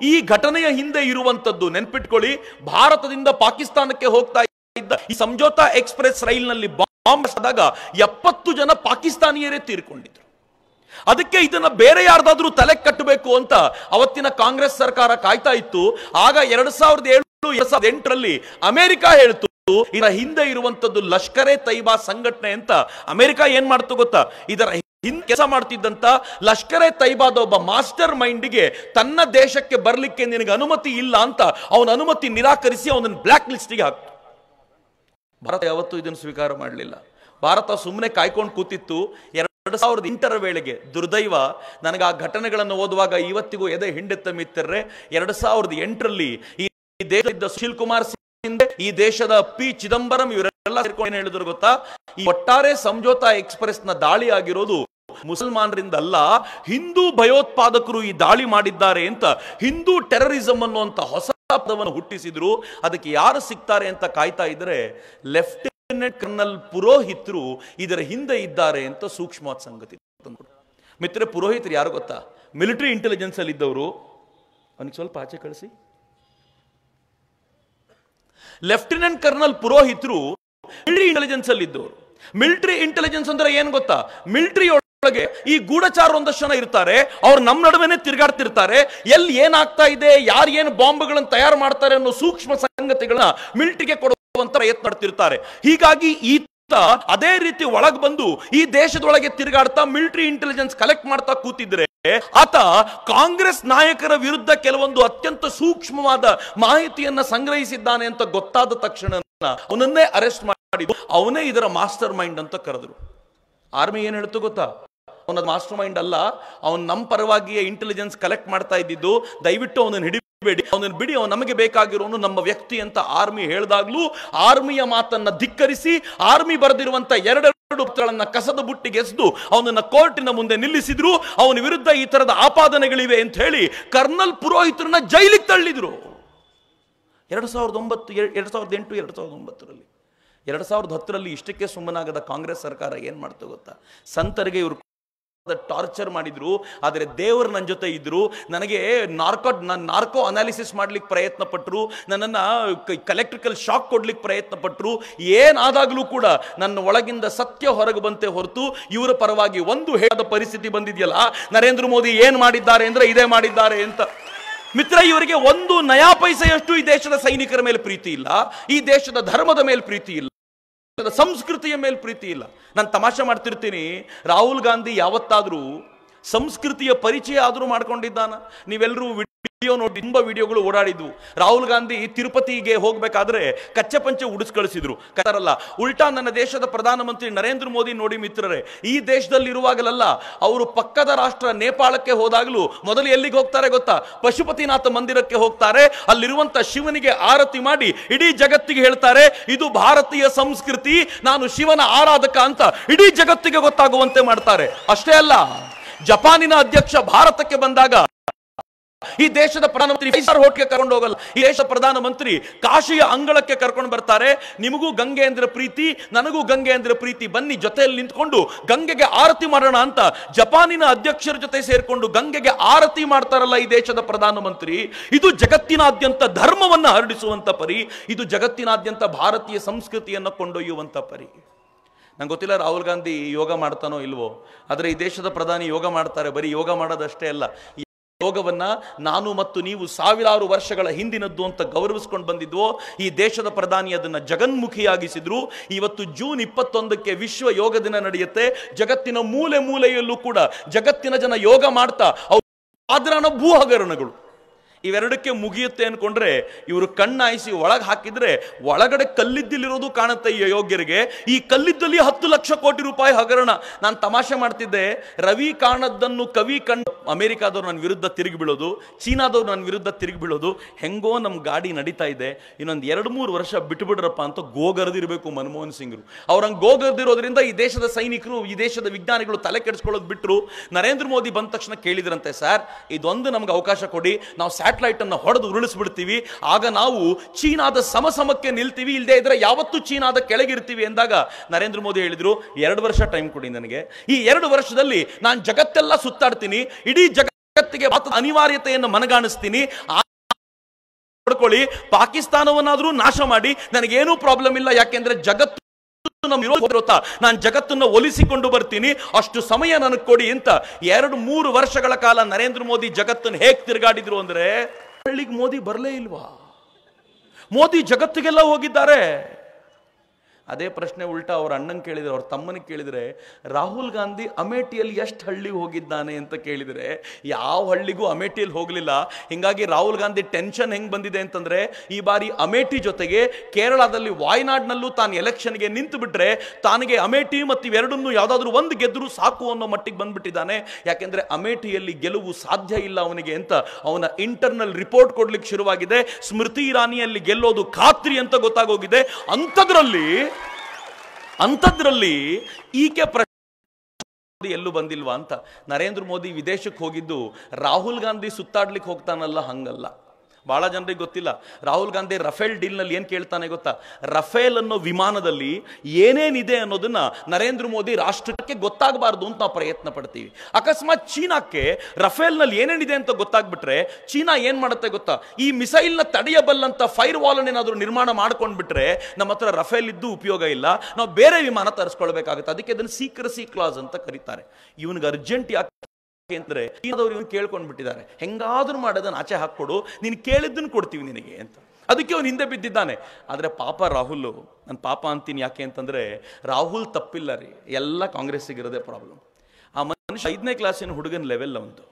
ಈ ಘಟನೆಯ ಹಿಂದೆ ಇರುವಂತದ್ದು ನೆನ್ಪಿಟ್ಕೊಳ್ಳಿ ಭಾರತದಿಂದ ಪಾಕಿಸ್ತಾನಕ್ಕೆ ಹೋಗ್ತಾ ಇದ್ದ ಈ ಸಂಜೋತಾ ಎಕ್ಸ್ಪ್ರೆಸ್ ರೈಲ್ನಲ್ಲಿ ಬಾಂಬ್ ಆದಾಗ ಎಪ್ಪತ್ತು ಜನ ಪಾಕಿಸ್ತಾನಿಯರೇ ತೀರ್ಕೊಂಡಿದ್ರು ಅದಕ್ಕೆ ಇದನ್ನ ಬೇರೆ ಯಾರ್ದಾದ್ರೂ ತಲೆ ಕಟ್ಟಬೇಕು ಅಂತ ಅವತ್ತಿನ ಕಾಂಗ್ರೆಸ್ ಸರ್ಕಾರ ಕಾಯ್ತಾ ಇತ್ತು ಆಗ ಎರಡ್ ಸಾವಿರದ ಏಳು ಎರಡ್ ಸಾವಿರದ ಎಂಟರಲ್ಲಿ ಅಮೆರಿಕ ಹೇಳ್ತು ಇದರ ಹಿಂದೆ ಇರುವಂತದ್ದು ಲಷ್ಕರೆ ತೈಬಾ ಸಂಘಟನೆ ಅಂತ ಅಮೆರಿಕ ಏನ್ ಮಾಡ್ತು ಗೊತ್ತಾ ಇದರ ಹಿಂದೆ ಕೆಲಸ ಮಾಡ್ತಿದ್ದಂತ ಲಷ್ಕರೆ ತೈಬಾದ ಒಬ್ಬ ಮಾಸ್ಟರ್ ಗೆ ತನ್ನ ದೇಶಕ್ಕೆ ಬರಲಿಕ್ಕೆ ನಿನಗೆ ಅನುಮತಿ ಇಲ್ಲ ಅಂತ ಅವನ ಅನುಮತಿ ನಿರಾಕರಿಸಿ ಅವನನ್ನು ಲಿಸ್ಟ್ ಲಿಸ್ಟ್ಗೆ ಹಾಕ್ತು ಭಾರತ ಯಾವತ್ತೂ ಇದನ್ನು ಸ್ವೀಕಾರ ಮಾಡಲಿಲ್ಲ ಭಾರತ ಸುಮ್ಮನೆ ಕಾಯ್ಕೊಂಡು ಕೂತಿತ್ತು ಎರಡು ಸಾವಿರದ ಎಂಟರ ವೇಳೆಗೆ ದುರ್ದೈವ ನನಗೆ ಆ ಘಟನೆಗಳನ್ನು ಓದುವಾಗ ಇವತ್ತಿಗೂ ಎದೆ ಹಿಂಡೆತ್ತ ಮಿತ್ತರೆ ಎರಡು ಸಾವಿರದ ಎಂಟರಲ್ಲಿ ಈ ದೇಶದ ಸುಶೀಲ್ ಕುಮಾರ್ ಸಿಂಗ್ ಹಿಂದೆ ಈ ದೇಶದ ಪಿ ಚಿದಂಬರಂ ಇವರೆಲ್ಲ ಸೇರ್ಕೊಂಡು ಹೇಳಿದ್ರು ಗೊತ್ತಾ ಈ ಒಟ್ಟಾರೆ ಸಂಜೋತಾ ಎಕ್ಸ್ಪ್ರೆಸ್ ನ ದಾಳಿ ಆಗಿರೋದು ಮುಸಲ್ಮಾನರಿಂದಲ್ಲ ಹಿಂದೂ ಭಯೋತ್ಪಾದಕರು ಈ ದಾಳಿ ಮಾಡಿದ್ದಾರೆ ಅಂತ ಹಿಂದೂ ಟೆರರಿಸಂ ಅನ್ನುವಂತ ಹೊಸ ಪದವನ್ನು ಹುಟ್ಟಿಸಿದ್ರು ಅದಕ್ಕೆ ಯಾರು ಸಿಗ್ತಾರೆ ಅಂತ ಕಾಯ್ತಾ ಇದ್ರೆ ಲೆಫ್ಟಿನೆಂಟ್ ಕರ್ನಲ್ ಪುರೋಹಿತರು ಇದರ ಹಿಂದೆ ಇದ್ದಾರೆ ಅಂತ ಸೂಕ್ಷ್ಮವಾದ ಸಂಗತಿ ಮಿತ್ರ ಪುರೋಹಿತರು ಯಾರು ಗೊತ್ತಾ ಮಿಲಿಟರಿ ಇಂಟೆಲಿಜೆನ್ಸ್ ಅಲ್ಲಿ ಇದ್ದವರು ಅವನಿಗೆ ಸ್ವಲ್ಪ ಆಚೆ ಕಳಿಸಿ ಲೆಫ್ಟಿನೆಂಟ್ ಕರ್ನಲ್ ಪುರೋಹಿತರು ಮಿಲ್ಟ್ರಿ ಇಂಟೆಲಿಜೆನ್ಸ್ ಅಲ್ಲಿ ಇದ್ದವರು ಮಿಲಿಟರಿ ಇಂಟೆಲಿಜೆನ್ಸ್ ಅಂದ್ರೆ ಏನ್ ಗೊತ್ತಾ ಮಿಲಿಟರಿ ಒಳಗೆ ಈ ಗೂಢಚಾರ ಒಂದಷ್ಟು ಜನ ಇರ್ತಾರೆ ಅವ್ರು ನಮ್ಮ ನಡುವೆನೆ ತಿರುಗಾಡ್ತಿರ್ತಾರೆ ಎಲ್ಲಿ ಏನಾಗ್ತಾ ಇದೆ ಯಾರು ಏನು ಬಾಂಬ್ಗಳನ್ನು ತಯಾರು ಮಾಡ್ತಾರೆ ಅನ್ನೋ ಸೂಕ್ಷ್ಮ ಸಂಗತಿಗಳನ್ನ ಮಿಲ್ಟ್ರಿಗೆ ಕೊಡುವಂತ ಪ್ರಯತ್ನ ಮಾಡ್ತಿರ್ತಾರೆ ಹೀಗಾಗಿ ಈ ಅದೇ ರೀತಿ ಒಳಗೆ ಬಂದು ಈ ದೇಶದೊಳಗೆ ತಿರುಗಾಡ್ತಾ ಮಿಲಿಟರಿ ಇಂಟೆಲಿಜೆನ್ಸ್ ಕಲೆಕ್ಟ್ ಮಾಡ್ತಾ ಕೂತಿದ್ರೆ ಆತ ಕಾಂಗ್ರೆಸ್ ನಾಯಕರ ವಿರುದ್ಧ ಕೆಲವೊಂದು ಅತ್ಯಂತ ಸೂಕ್ಷ್ಮವಾದ ಮಾಹಿತಿಯನ್ನ ಸಂಗ್ರಹಿಸಿದ್ದಾನೆ ಅಂತ ಗೊತ್ತಾದ ತಕ್ಷಣ ಅವನನ್ನೇ ಅರೆಸ್ಟ್ ಮಾಡಿದ್ದು ಅವನೇ ಇದರ ಮಾಸ್ಟರ್ ಮೈಂಡ್ ಅಂತ ಕರೆದರು ಆರ್ಮಿ ಏನ್ ಹೇಳ್ತು ಗೊತ್ತಾ ಅವನ ಮಾಸ್ಟರ್ ಮೈಂಡ್ ಅಲ್ಲ ಅವನು ನಮ್ಮ ಪರವಾಗಿಯೇ ಇಂಟೆಲಿಜೆನ್ಸ್ ಕಲೆಕ್ಟ್ ಮಾಡ್ತಾ ಇದ್ದಿದ್ದು ದಯವಿಟ್ಟು ಅವನನ್ನು ಹಿಡಿ ಬೇಡಿ ಅವನನ್ನು ಬಿಡಿ ಅವನು ನಮಗೆ ಬೇಕಾಗಿರೋನು ನಮ್ಮ ವ್ಯಕ್ತಿ ಅಂತ ಆರ್ಮಿ ಹೇಳಿದಾಗಲೂ ಆರ್ಮಿಯ ಮಾತನ್ನ ಧಿಕ್ಕರಿಸಿ ಆರ್ಮಿ ಬರೆದಿರುವಂತ ಎರಡೆರಡು ಪತ್ರಗಳನ್ನ ಕಸದ ಬುಟ್ಟಿಗೆ ಎಸೆದು ಅವನನ್ನ ಕೋರ್ಟಿನ ಮುಂದೆ ನಿಲ್ಲಿಸಿದ್ರು ಅವನ ವಿರುದ್ಧ ಈ ತರದ ಆಪಾದನೆಗಳಿವೆ ಅಂತ ಹೇಳಿ ಕರ್ನಲ್ ಪುರೋಹಿತರನ್ನ ಜೈಲಿಗೆ ತಳ್ಳಿದ್ರು ಎರಡ್ ಸಾವಿರದ ಒಂಬತ್ತು ಎರಡ್ ಸಾವಿರದ ಎಂಟು ಎರಡು ಸಾವಿರದ ಒಂಬತ್ತರಲ್ಲಿ ಎರಡ್ ಸಾವಿರದ ಹತ್ತರಲ್ಲಿ ಇಷ್ಟಕ್ಕೆ ಸುಮ್ಮನಾಗದ ಕಾಂಗ್ರೆಸ್ ಸರ್ಕಾರ ಏನ್ ಮಾಡ್ತು ಗೊತ್ತಾ ಸಂತರಿಗೆ ಇವರು ಟಾರ್ಚರ್ ಮಾಡಿದ್ರು ಆದರೆ ದೇವರು ನನ್ನ ಜೊತೆ ಇದ್ರು ನನಗೆ ನಾರ್ಕೋ ನನ್ನ ನಾರ್ಕೋ ಅನಾಲಿಸಿಸ್ ಮಾಡ್ಲಿಕ್ಕೆ ಪ್ರಯತ್ನ ಪಟ್ಟರು ನನ್ನನ್ನು ಕಲೆಕ್ಟ್ರಿಕಲ್ ಶಾಕ್ ಕೊಡ್ಲಿಕ್ಕೆ ಪ್ರಯತ್ನ ಪಟ್ಟರು ಏನಾದಾಗಲೂ ಕೂಡ ನನ್ನ ಒಳಗಿಂದ ಸತ್ಯ ಹೊರಗೆ ಬಂತೆ ಹೊರತು ಇವರ ಪರವಾಗಿ ಒಂದು ಹೇಳದ ಪರಿಸ್ಥಿತಿ ಬಂದಿದೆಯಲ್ಲ ನರೇಂದ್ರ ಮೋದಿ ಏನು ಮಾಡಿದ್ದಾರೆ ಅಂದರೆ ಇದೇ ಮಾಡಿದ್ದಾರೆ ಅಂತ ಮಿತ್ರ ಇವರಿಗೆ ಒಂದು ನಯಾ ಪೈಸೆಯಷ್ಟು ಈ ದೇಶದ ಸೈನಿಕರ ಮೇಲೆ ಪ್ರೀತಿ ಇಲ್ಲ ಈ ದೇಶದ ಧರ್ಮದ ಮೇಲೆ ಪ್ರೀತಿ ಇಲ್ಲ ಸಂಸ್ಕೃತಿಯ ಮೇಲೆ ಪ್ರೀತಿ ಇಲ್ಲ ನಾನು ತಮಾಷೆ ಮಾಡ್ತಿರ್ತೀನಿ ರಾಹುಲ್ ಗಾಂಧಿ ಯಾವತ್ತಾದರೂ ಸಂಸ್ಕೃತಿಯ ಪರಿಚಯ ಆದರೂ ಮಾಡ್ಕೊಂಡಿದ್ದಾನ ನೀವೆಲ್ಲರೂ ವಿಡಿಯೋ ನೋಡಿ ತುಂಬ ವಿಡಿಯೋಗಳು ಓಡಾಡಿದ್ವು ರಾಹುಲ್ ಗಾಂಧಿ ತಿರುಪತಿಗೆ ಹೋಗಬೇಕಾದ್ರೆ ಪಂಚೆ ಉಡಿಸ್ ಕಳಿಸಿದ್ರು ಕತಾರಲ್ಲ ಉಲ್ಟಾ ನನ್ನ ದೇಶದ ಪ್ರಧಾನಮಂತ್ರಿ ನರೇಂದ್ರ ಮೋದಿ ನೋಡಿ ಮಿತ್ರರೇ ಈ ದೇಶದಲ್ಲಿ ಇರುವಾಗಲಲ್ಲ ಅವರು ಪಕ್ಕದ ರಾಷ್ಟ್ರ ನೇಪಾಳಕ್ಕೆ ಹೋದಾಗಲೂ ಮೊದಲು ಎಲ್ಲಿಗೆ ಹೋಗ್ತಾರೆ ಗೊತ್ತಾ ಪಶುಪತಿನಾಥ ಮಂದಿರಕ್ಕೆ ಹೋಗ್ತಾರೆ ಅಲ್ಲಿರುವಂತ ಶಿವನಿಗೆ ಆರತಿ ಮಾಡಿ ಇಡೀ ಜಗತ್ತಿಗೆ ಹೇಳ್ತಾರೆ ಇದು ಭಾರತೀಯ ಸಂಸ್ಕೃತಿ ನಾನು ಶಿವನ ಆರಾಧಕ ಅಂತ ಇಡೀ ಜಗತ್ತಿಗೆ ಗೊತ್ತಾಗುವಂತೆ ಮಾಡ್ತಾರೆ ಅಷ್ಟೇ ಅಲ್ಲ ಜಪಾನಿನ ಅಧ್ಯಕ್ಷ ಭಾರತಕ್ಕೆ ಬಂದಾಗ ಈ ದೇಶದ ಪ್ರಧಾನಮಂತ್ರಿ ಹೋಟ್ಗೆ ಕರ್ಕೊಂಡು ಹೋಗಲ್ಲ ಈ ದೇಶ ಪ್ರಧಾನಮಂತ್ರಿ ಕಾಶಿಯ ಅಂಗಳಕ್ಕೆ ಕರ್ಕೊಂಡು ಬರ್ತಾರೆ ನಿಮಗೂ ಗಂಗೆ ಅಂದ್ರೆ ಪ್ರೀತಿ ನನಗೂ ಗಂಗೆ ಅಂದ್ರೆ ಪ್ರೀತಿ ಬನ್ನಿ ಜೊತೆಯಲ್ಲಿ ನಿಂತ್ಕೊಂಡು ಗಂಗೆಗೆ ಆರತಿ ಮಾಡೋಣ ಅಂತ ಜಪಾನಿನ ಅಧ್ಯಕ್ಷರ ಜೊತೆ ಸೇರ್ಕೊಂಡು ಗಂಗೆಗೆ ಆರತಿ ಮಾಡ್ತಾರಲ್ಲ ಈ ದೇಶದ ಪ್ರಧಾನಮಂತ್ರಿ ಇದು ಜಗತ್ತಿನಾದ್ಯಂತ ಧರ್ಮವನ್ನು ಹರಡಿಸುವಂತ ಪರಿ ಇದು ಜಗತ್ತಿನಾದ್ಯಂತ ಭಾರತೀಯ ಸಂಸ್ಕೃತಿಯನ್ನು ಕೊಂಡೊಯ್ಯುವಂತ ಪರಿ ನಂಗೆ ಗೊತ್ತಿಲ್ಲ ರಾಹುಲ್ ಗಾಂಧಿ ಯೋಗ ಮಾಡ್ತಾನೋ ಇಲ್ವೋ ಆದರೆ ಈ ದೇಶದ ಪ್ರಧಾನಿ ಯೋಗ ಮಾಡ್ತಾರೆ ಬರೀ ಯೋಗ ಮಾಡೋದಷ್ಟೇ ಅಲ್ಲ ಯೋಗವನ್ನ ನಾನು ಮತ್ತು ನೀವು ಸಾವಿರಾರು ವರ್ಷಗಳ ಹಿಂದಿನದ್ದು ಅಂತ ಗೌರವಿಸ್ಕೊಂಡು ಬಂದಿದ್ವೋ ಈ ದೇಶದ ಪ್ರಧಾನಿ ಅದನ್ನು ಜಗನ್ಮುಖಿಯಾಗಿಸಿದ್ರು ಇವತ್ತು ಜೂನ್ ಇಪ್ಪತ್ತೊಂದಕ್ಕೆ ವಿಶ್ವ ಯೋಗ ದಿನ ನಡೆಯುತ್ತೆ ಜಗತ್ತಿನ ಮೂಲೆ ಮೂಲೆಯಲ್ಲೂ ಕೂಡ ಜಗತ್ತಿನ ಜನ ಯೋಗ ಮಾಡ್ತಾ ಭೂ ಹಗರಣಗಳು ಇವೆರಡಕ್ಕೆ ಮುಗಿಯುತ್ತೆ ಅನ್ಕೊಂಡ್ರೆ ಇವರು ಕಣ್ಣಾಯಿಸಿ ಒಳಗೆ ಹಾಕಿದ್ರೆ ಒಳಗಡೆ ಕಲ್ಲಿದ್ದಲಿರೋದು ಕಾಣುತ್ತೆ ಈ ಅಯೋಗ್ಯರಿಗೆ ಈ ಕಲ್ಲಿದ್ದಲ್ಲಿ ಹತ್ತು ಲಕ್ಷ ಕೋಟಿ ರೂಪಾಯಿ ಹಗರಣ ನಾನು ತಮಾಷೆ ಮಾಡ್ತಿದ್ದೆ ರವಿ ಕಾಣದ್ದನ್ನು ಕವಿ ಕಂಡು ಅಮೆರಿಕಾದವ್ರು ನನ್ನ ವಿರುದ್ಧ ತಿರುಗಿ ಬೀಳೋದು ಚೀನಾದವ್ರು ನನ್ನ ವಿರುದ್ಧ ತಿರುಗಿ ಬೀಳೋದು ಹೆಂಗೋ ನಮ್ಮ ಗಾಡಿ ನಡೀತಾ ಇದೆ ಇನ್ನೊಂದು ಎರಡು ಮೂರು ವರ್ಷ ಬಿಟ್ಬಿಡ್ರಪ್ಪ ಅಂತ ಗೋಗರ್ದಿರಬೇಕು ಮನಮೋಹನ್ ಸಿಂಗ್ರು ಅವ್ರಂಗೆ ಗೋಗರ್ದಿರೋದ್ರಿಂದ ಈ ದೇಶದ ಸೈನಿಕರು ಈ ದೇಶದ ವಿಜ್ಞಾನಿಗಳು ತಲೆ ಕೆಡಿಸ್ಕೊಳ್ಳೋದು ಬಿಟ್ಟರು ನರೇಂದ್ರ ಮೋದಿ ಬಂದ ತಕ್ಷಣ ಕೇಳಿದ್ರಂತೆ ಸರ್ ಇದೊಂದು ನಮ್ಗೆ ಅವಕಾಶ ಕೊಡಿ ನಾವು ಸ್ಯಾಟ್ ಬ್ಲ್ಯಾಕ್ ಅನ್ನು ಹೊಡೆದು ಉರುಳಿಸ್ಬಿಡ್ತೀವಿ ಆಗ ನಾವು ಚೀನಾದ ಸಮಸಮಕ್ಕೆ ನಿಲ್ತೀವಿ ಇಲ್ಲದೆ ಇದ್ರೆ ಯಾವತ್ತೂ ಚೀನಾದ ಕೆಳಗಿರ್ತೀವಿ ಎಂದಾಗ ನರೇಂದ್ರ ಮೋದಿ ಹೇಳಿದರು ಎರಡು ವರ್ಷ ಟೈಮ್ ಕೊಡಿ ನನಗೆ ಈ ಎರಡು ವರ್ಷದಲ್ಲಿ ನಾನು ಜಗತ್ತೆಲ್ಲ ಸುತ್ತಾಡ್ತೀನಿ ಇಡೀ ಜಗತ್ತಿಗೆ ಅನಿವಾರ್ಯತೆಯನ್ನು ಮನಗಾಣಿಸ್ತೀನಿ ಪಡ್ಕೊಳ್ಳಿ ಪಾಕಿಸ್ತಾನವನ್ನಾದರೂ ನಾಶ ಮಾಡಿ ನನಗೇನೂ ಪ್ರಾಬ್ಲಮ್ ಇಲ್ಲ ಯಾಕೆಂದ್ರೆ ಜಗತ್ತು ನಮ್ಮ ನಾನು ಜಗತ್ತನ್ನು ಒಲಿಸಿಕೊಂಡು ಬರ್ತೀನಿ ಅಷ್ಟು ಸಮಯ ನನಗೆ ಕೊಡಿ ಅಂತ ಎರಡು ಮೂರು ವರ್ಷಗಳ ಕಾಲ ನರೇಂದ್ರ ಮೋದಿ ಜಗತ್ತನ್ನು ಹೇಗೆ ತಿರುಗಾಡಿದ್ರು ಅಂದ್ರೆ ಹಳ್ಳಿಗೆ ಮೋದಿ ಬರಲೇ ಇಲ್ವಾ ಮೋದಿ ಜಗತ್ತಿಗೆಲ್ಲ ಹೋಗಿದ್ದಾರೆ ಅದೇ ಪ್ರಶ್ನೆ ಉಲ್ಟಾ ಅವ್ರ ಅಣ್ಣನ ಕೇಳಿದರೆ ಅವ್ರ ತಮ್ಮನಿಗೆ ಕೇಳಿದರೆ ರಾಹುಲ್ ಗಾಂಧಿ ಅಮೇಠಿಯಲ್ಲಿ ಎಷ್ಟು ಹಳ್ಳಿಗೆ ಹೋಗಿದ್ದಾನೆ ಅಂತ ಕೇಳಿದರೆ ಯಾವ ಹಳ್ಳಿಗೂ ಅಮೇಠಿಯಲ್ಲಿ ಹೋಗಲಿಲ್ಲ ಹೀಗಾಗಿ ರಾಹುಲ್ ಗಾಂಧಿ ಟೆನ್ಷನ್ ಹೆಂಗೆ ಬಂದಿದೆ ಅಂತಂದರೆ ಈ ಬಾರಿ ಅಮೇಠಿ ಜೊತೆಗೆ ಕೇರಳದಲ್ಲಿ ವಾಯ್ನಾಡ್ನಲ್ಲೂ ತಾನು ಎಲೆಕ್ಷನ್ಗೆ ನಿಂತು ಬಿಟ್ರೆ ತಾನಿಗೆ ಅಮೇಠಿ ಮತ್ತು ಇವೆರಡನ್ನೂ ಯಾವುದಾದ್ರೂ ಒಂದು ಗೆದ್ದರೂ ಸಾಕು ಅನ್ನೋ ಮಟ್ಟಿಗೆ ಬಂದ್ಬಿಟ್ಟಿದ್ದಾನೆ ಯಾಕೆಂದರೆ ಅಮೇಠಿಯಲ್ಲಿ ಗೆಲುವು ಸಾಧ್ಯ ಇಲ್ಲ ಅವನಿಗೆ ಅಂತ ಅವನ ಇಂಟರ್ನಲ್ ರಿಪೋರ್ಟ್ ಕೊಡ್ಲಿಕ್ಕೆ ಶುರುವಾಗಿದೆ ಸ್ಮೃತಿ ಇರಾನಿಯಲ್ಲಿ ಗೆಲ್ಲೋದು ಖಾತ್ರಿ ಅಂತ ಗೊತ್ತಾಗೋಗಿದೆ ಅಂಥದ್ರಲ್ಲಿ ಅಂಥದ್ರಲ್ಲಿ ಈಕೆ ಪ್ರಶ್ನೆ ಎಲ್ಲೂ ಬಂದಿಲ್ವಾ ಅಂತ ನರೇಂದ್ರ ಮೋದಿ ವಿದೇಶಕ್ಕೆ ಹೋಗಿದ್ದು ರಾಹುಲ್ ಗಾಂಧಿ ಸುತ್ತಾಡ್ಲಿಕ್ಕೆ ಹೋಗ್ತಾನಲ್ಲ ಹಂಗಲ್ಲ ಭಾಳ ಜನರಿಗೆ ಗೊತ್ತಿಲ್ಲ ರಾಹುಲ್ ಗಾಂಧಿ ರಫೇಲ್ ಡೀಲ್ನಲ್ಲಿ ಏನು ಕೇಳ್ತಾನೆ ಗೊತ್ತಾ ರಫೇಲ್ ಅನ್ನೋ ವಿಮಾನದಲ್ಲಿ ಏನೇನಿದೆ ಅನ್ನೋದನ್ನ ನರೇಂದ್ರ ಮೋದಿ ರಾಷ್ಟ್ರಕ್ಕೆ ಗೊತ್ತಾಗಬಾರ್ದು ಅಂತ ನಾವು ಪ್ರಯತ್ನ ಪಡ್ತೀವಿ ಅಕಸ್ಮಾತ್ ಚೀನಾಕ್ಕೆ ರಫೇಲ್ನಲ್ಲಿ ಏನೇನಿದೆ ಅಂತ ಗೊತ್ತಾಗ್ಬಿಟ್ರೆ ಚೀನಾ ಏನು ಮಾಡುತ್ತೆ ಗೊತ್ತಾ ಈ ಮಿಸೈಲ್ನ ತಡೆಯಬಲ್ಲಂಥ ಫೈರ್ ಅನ್ನು ಏನಾದರೂ ನಿರ್ಮಾಣ ಮಾಡ್ಕೊಂಡ್ಬಿಟ್ರೆ ನಮ್ಮ ಹತ್ರ ರಫೇಲ್ ಇದ್ದು ಉಪಯೋಗ ಇಲ್ಲ ನಾವು ಬೇರೆ ವಿಮಾನ ತರಿಸ್ಕೊಳ್ಬೇಕಾಗುತ್ತೆ ಅದಕ್ಕೆ ಅದನ್ನು ಸೀಕ್ರಸಿ ಕ್ಲಾಸ್ ಅಂತ ಕರೀತಾರೆ ಇವನಿಗೆ ಅರ್ಜೆಂಟ್ ಯಾಕೆ ಅಂದ್ರೆ ಚೀನಾದವ್ರು ಇವನು ಕೇಳ್ಕೊಂಡು ಬಿಟ್ಟಿದ್ದಾರೆ ಹೆಂಗಾದ್ರೂ ಆಚೆ ಹಾಕ್ಕೊಡು ನೀನು ಕೇಳಿದ್ದನ್ನು ಕೊಡ್ತೀವಿ ನಿನಗೆ ಅಂತ ಅದಕ್ಕೆ ಅವನು ಹಿಂದೆ ಬಿದ್ದಿದ್ದಾನೆ ಆದರೆ ಪಾಪ ರಾಹುಲ್ ನನ್ನ ಪಾಪ ಅಂತೀನಿ ಯಾಕೆ ಅಂತಂದರೆ ರಾಹುಲ್ ತಪ್ಪಿಲ್ಲ ರೀ ಎಲ್ಲ ಕಾಂಗ್ರೆಸ್ಸಿಗೆ ಇರೋದೇ ಪ್ರಾಬ್ಲಮ್ ಆ ಮನುಷ್ಯ ಐದನೇ ಕ್ಲಾಸಿನ ಹುಡುಗನ ಲೆವೆಲ್ ಒಂದು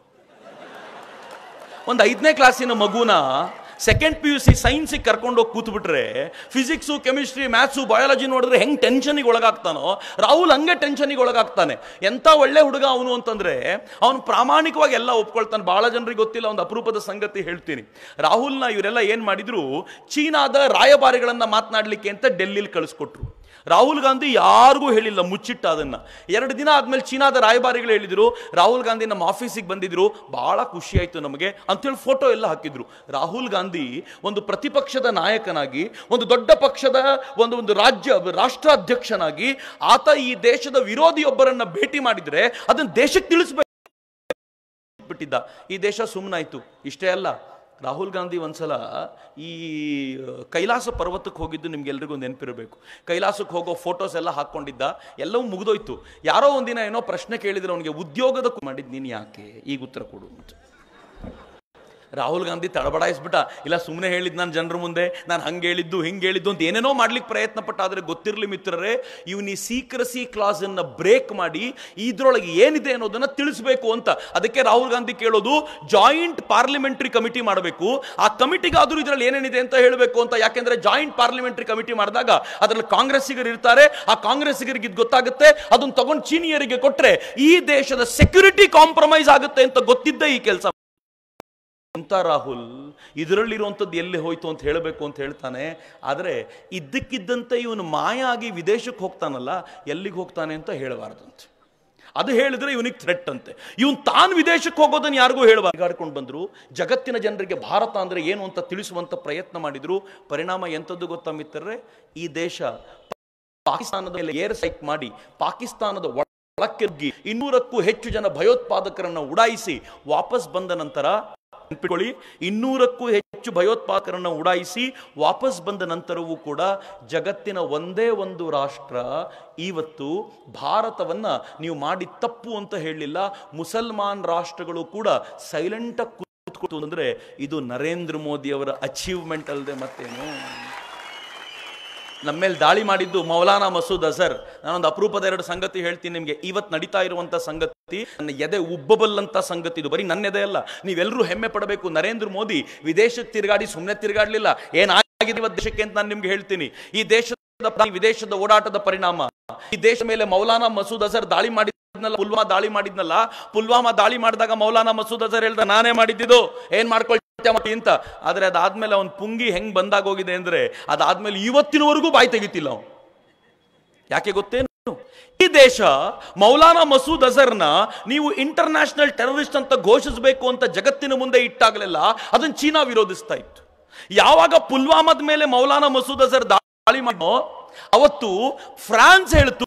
ಒಂದು ಐದನೇ ಕ್ಲಾಸಿನ ಮಗುನ ಸೆಕೆಂಡ್ ಪಿ ಯು ಸಿ ಸೈನ್ಸಿಗೆ ಕರ್ಕೊಂಡೋಗಿ ಕೂತ್ಬಿಟ್ರೆ ಫಿಸಿಕ್ಸು ಕೆಮಿಸ್ಟ್ರಿ ಮ್ಯಾಥ್ಸು ಬಯಾಲಜಿ ನೋಡಿದ್ರೆ ಹೆಂಗೆ ಟೆನ್ಷನಿಗೆ ಒಳಗಾಗ್ತಾನೋ ರಾಹುಲ್ ಹಂಗೆ ಟೆನ್ಷನಿಗೆ ಒಳಗಾಗ್ತಾನೆ ಎಂಥ ಒಳ್ಳೆ ಹುಡುಗ ಅವನು ಅಂತಂದರೆ ಅವನು ಪ್ರಾಮಾಣಿಕವಾಗಿ ಎಲ್ಲ ಒಪ್ಕೊಳ್ತಾನೆ ಭಾಳ ಜನರಿಗೆ ಗೊತ್ತಿಲ್ಲ ಒಂದು ಅಪರೂಪದ ಸಂಗತಿ ಹೇಳ್ತೀನಿ ರಾಹುಲ್ನ ಇವರೆಲ್ಲ ಏನು ಮಾಡಿದ್ರು ಚೀನಾದ ರಾಯಭಾರಿಗಳನ್ನು ಮಾತನಾಡಲಿಕ್ಕೆ ಅಂತ ಡೆಲ್ಲಿಲಿ ಕಳಿಸ್ಕೊಟ್ರು ರಾಹುಲ್ ಗಾಂಧಿ ಯಾರಿಗೂ ಹೇಳಿಲ್ಲ ಮುಚ್ಚಿಟ್ಟ ಅದನ್ನು ಎರಡು ದಿನ ಆದಮೇಲೆ ಚೀನಾದ ರಾಯಭಾರಿಗಳು ಹೇಳಿದರು ರಾಹುಲ್ ಗಾಂಧಿ ನಮ್ಮ ಆಫೀಸಿಗೆ ಬಂದಿದ್ರು ಭಾಳ ಖುಷಿಯಾಯಿತು ನಮಗೆ ಅಂಥೇಳಿ ಫೋಟೋ ಎಲ್ಲ ಹಾಕಿದ್ರು ರಾಹುಲ್ ಗಾಂಧಿ ಒಂದು ಪ್ರತಿಪಕ್ಷದ ನಾಯಕನಾಗಿ ಒಂದು ದೊಡ್ಡ ಪಕ್ಷದ ಒಂದು ಒಂದು ರಾಜ್ಯ ರಾಷ್ಟ್ರಾಧ್ಯಕ್ಷನಾಗಿ ಆತ ಈ ದೇಶದ ವಿರೋಧಿಯೊಬ್ಬರನ್ನು ಭೇಟಿ ಮಾಡಿದರೆ ಅದನ್ನು ದೇಶಕ್ಕೆ ತಿಳಿಸ್ಬೇಕು ಬಿಟ್ಟಿದ್ದ ಈ ದೇಶ ಸುಮ್ಮನಾಯಿತು ಇಷ್ಟೇ ಅಲ್ಲ ರಾಹುಲ್ ಗಾಂಧಿ ಒಂದ್ಸಲ ಈ ಕೈಲಾಸ ಪರ್ವತಕ್ಕೆ ಹೋಗಿದ್ದು ಒಂದು ನೆನಪಿರಬೇಕು ಕೈಲಾಸಕ್ಕೆ ಹೋಗೋ ಫೋಟೋಸ್ ಎಲ್ಲ ಹಾಕ್ಕೊಂಡಿದ್ದ ಎಲ್ಲವೂ ಮುಗಿದೋಯ್ತು ಯಾರೋ ಒಂದಿನ ಏನೋ ಪ್ರಶ್ನೆ ಕೇಳಿದ್ರೆ ಅವನಿಗೆ ಉದ್ಯೋಗದ ಮಾಡಿದ್ದು ನೀನು ಯಾಕೆ ಈಗ ಉತ್ತರ ಕೊಡು ಅಂತ ರಾಹುಲ್ ಗಾಂಧಿ ತಡಬಡಾಯಿಸ್ಬಿಟ್ಟ ಇಲ್ಲ ಸುಮ್ಮನೆ ಹೇಳಿದ್ದು ನಾನು ಜನರ ಮುಂದೆ ನಾನು ಹಂಗೆ ಹೇಳಿದ್ದು ಹಿಂಗೆ ಹೇಳಿದ್ದು ಅಂತ ಏನೇನೋ ಮಾಡ್ಲಿಕ್ಕೆ ಪ್ರಯತ್ನ ಪಟ್ಟ ಆದರೆ ಗೊತ್ತಿರಲಿ ಮಿತ್ರರೇ ಇವನು ಈ ಸೀಕ್ರಸಿ ಕ್ಲಾಸನ್ನು ಬ್ರೇಕ್ ಮಾಡಿ ಇದರೊಳಗೆ ಏನಿದೆ ಅನ್ನೋದನ್ನು ತಿಳಿಸ್ಬೇಕು ಅಂತ ಅದಕ್ಕೆ ರಾಹುಲ್ ಗಾಂಧಿ ಕೇಳೋದು ಜಾಯಿಂಟ್ ಪಾರ್ಲಿಮೆಂಟ್ರಿ ಕಮಿಟಿ ಮಾಡಬೇಕು ಆ ಕಮಿಟಿಗಾದರೂ ಇದರಲ್ಲಿ ಏನೇನಿದೆ ಅಂತ ಹೇಳಬೇಕು ಅಂತ ಯಾಕೆಂದರೆ ಜಾಯಿಂಟ್ ಪಾರ್ಲಿಮೆಂಟರಿ ಕಮಿಟಿ ಮಾಡಿದಾಗ ಅದರಲ್ಲಿ ಕಾಂಗ್ರೆಸ್ಸಿಗರು ಇರ್ತಾರೆ ಆ ಕಾಂಗ್ರೆಸ್ಸಿಗರಿಗೆ ಇದು ಗೊತ್ತಾಗುತ್ತೆ ಅದನ್ನು ತಗೊಂಡು ಚೀನಿಯರಿಗೆ ಕೊಟ್ಟರೆ ಈ ದೇಶದ ಸೆಕ್ಯೂರಿಟಿ ಕಾಂಪ್ರಮೈಸ್ ಆಗುತ್ತೆ ಅಂತ ಗೊತ್ತಿದ್ದೇ ಈ ಕೆಲಸ ಅಂತ ರಾಹುಲ್ ಇದರಲ್ಲಿರುವಂಥದ್ದು ಎಲ್ಲಿ ಹೋಯ್ತು ಅಂತ ಹೇಳಬೇಕು ಅಂತ ಹೇಳ್ತಾನೆ ಆದರೆ ಇದ್ದಕ್ಕಿದ್ದಂತೆ ಇವನು ಮಾಯ ಆಗಿ ವಿದೇಶಕ್ಕೆ ಹೋಗ್ತಾನಲ್ಲ ಎಲ್ಲಿಗೆ ಹೋಗ್ತಾನೆ ಅಂತ ಹೇಳಬಾರ್ದಂತೆ ಅದು ಹೇಳಿದ್ರೆ ಇವನಿಗೆ ಥ್ರೆಟ್ ಅಂತೆ ಇವನು ತಾನು ವಿದೇಶಕ್ಕೆ ಹೋಗೋದನ್ನು ಯಾರಿಗೂ ಹೇಳಬಾರ್ದು ಬಂದರು ಜಗತ್ತಿನ ಜನರಿಗೆ ಭಾರತ ಅಂದರೆ ಏನು ಅಂತ ತಿಳಿಸುವಂಥ ಪ್ರಯತ್ನ ಮಾಡಿದರು ಪರಿಣಾಮ ಎಂಥದ್ದು ಗೊತ್ತಾ ಮಿತ್ರರೇ ಈ ದೇಶ ಪಾಕಿಸ್ತಾನದ ಮೇಲೆ ಏರ್ ಸೈಕ್ ಮಾಡಿ ಪಾಕಿಸ್ತಾನದ ಒಳಕ್ಕೆ ಇನ್ನೂರಕ್ಕೂ ಹೆಚ್ಚು ಜನ ಭಯೋತ್ಪಾದಕರನ್ನು ಉಡಾಯಿಸಿ ವಾಪಸ್ ಬಂದ ನಂತರ ನೆನಪಿಕೊಳ್ಳಿ ಇನ್ನೂರಕ್ಕೂ ಹೆಚ್ಚು ಭಯೋತ್ಪಾದಕರನ್ನು ಉಡಾಯಿಸಿ ವಾಪಸ್ ಬಂದ ನಂತರವೂ ಕೂಡ ಜಗತ್ತಿನ ಒಂದೇ ಒಂದು ರಾಷ್ಟ್ರ ಇವತ್ತು ಭಾರತವನ್ನು ನೀವು ಮಾಡಿ ತಪ್ಪು ಅಂತ ಹೇಳಲಿಲ್ಲ ಮುಸಲ್ಮಾನ್ ರಾಷ್ಟ್ರಗಳು ಕೂಡ ಸೈಲೆಂಟಾಗಿ ಕೂತ್ಕೊಳ್ತು ಅಂದರೆ ಇದು ನರೇಂದ್ರ ಮೋದಿ ಅವರ ಅಚೀವ್ಮೆಂಟ್ ಅಲ್ಲದೆ ಮತ್ತೇನು ನಮ್ಮ ಮೇಲೆ ದಾಳಿ ಮಾಡಿದ್ದು ಮೌಲಾನಾ ಮಸೂದ್ ಅಜರ್ ನಾನೊಂದು ಅಪರೂಪದ ಎರಡು ಸಂಗತಿ ಹೇಳ್ತೀನಿ ನಿಮಗೆ ಇವತ್ತು ನಡೀತಾ ಇರುವಂಥ ಸಂಗತಿ ನನ್ನ ಎದೆ ಉಬ್ಬಬಲ್ಲಂಥ ಸಂಗತಿ ಇದು ಬರೀ ನನ್ನ ಎದೆ ಅಲ್ಲ ನೀವೆಲ್ಲರೂ ಹೆಮ್ಮೆ ಪಡಬೇಕು ನರೇಂದ್ರ ಮೋದಿ ವಿದೇಶಕ್ಕೆ ತಿರುಗಾಡಿ ಸುಮ್ಮನೆ ತಿರುಗಾಡಲಿಲ್ಲ ಏನಾಗಿದೆ ಇವತ್ತು ದೇಶಕ್ಕೆ ಅಂತ ನಾನು ನಿಮ್ಗೆ ಹೇಳ್ತೀನಿ ಈ ದೇಶದ ವಿದೇಶದ ಓಡಾಟದ ಪರಿಣಾಮ ಈ ದೇಶ ಮೇಲೆ ಮೌಲಾನಾ ಮಸೂದ್ ಅಜರ್ ದಾಳಿ ಮಾಡಿ ಪುಲ್ವಾಮಾ ದಾಳಿ ಮಾಡಿದ್ನಲ್ಲ ಪುಲ್ವಾಮಾ ದಾಳಿ ಮಾಡಿದಾಗ ಮೌಲಾನಾ ಮಸೂದ್ ಅಜರ್ ಹೇಳ್ದ ನಾನೇ ಮಾಡಿದ್ದು ಏನ್ ಮಾಡ್ಕೊಳ್ತೀನಿ ಅಂತ ಆದರೆ ಅದಾದ್ಮೇಲೆ ಅವನು ಪುಂಗಿ ಹೆಂಗೆ ಹೋಗಿದೆ ಅಂದರೆ ಅದಾದ್ಮೇಲೆ ಇವತ್ತಿನವರೆಗೂ ಬಾಯಿ ತೆಗಿತಿಲ್ಲ ಅವನು ಯಾಕೆ ಗೊತ್ತೇನು ಈ ದೇಶ ಮೌಲಾನಾ ಮಸೂದ್ ಅಜರ್ನ ನೀವು ಇಂಟರ್ನ್ಯಾಷನಲ್ ಟೆರರಿಸ್ಟ್ ಅಂತ ಘೋಷಿಸಬೇಕು ಅಂತ ಜಗತ್ತಿನ ಮುಂದೆ ಇಟ್ಟಾಗಲೆಲ್ಲ ಅದನ್ನು ಚೀನಾ ವಿರೋಧಿಸ್ತಾ ಇತ್ತು ಯಾವಾಗ ಪುಲ್ವಾಮದ ಮೇಲೆ ಮೌಲಾನಾ ಮಸೂದ್ ಅಜರ್ ದಾಳಿ ಮಾಡೋ ಅವತ್ತು ಫ್ರಾನ್ಸ್ ಹೇಳ್ತು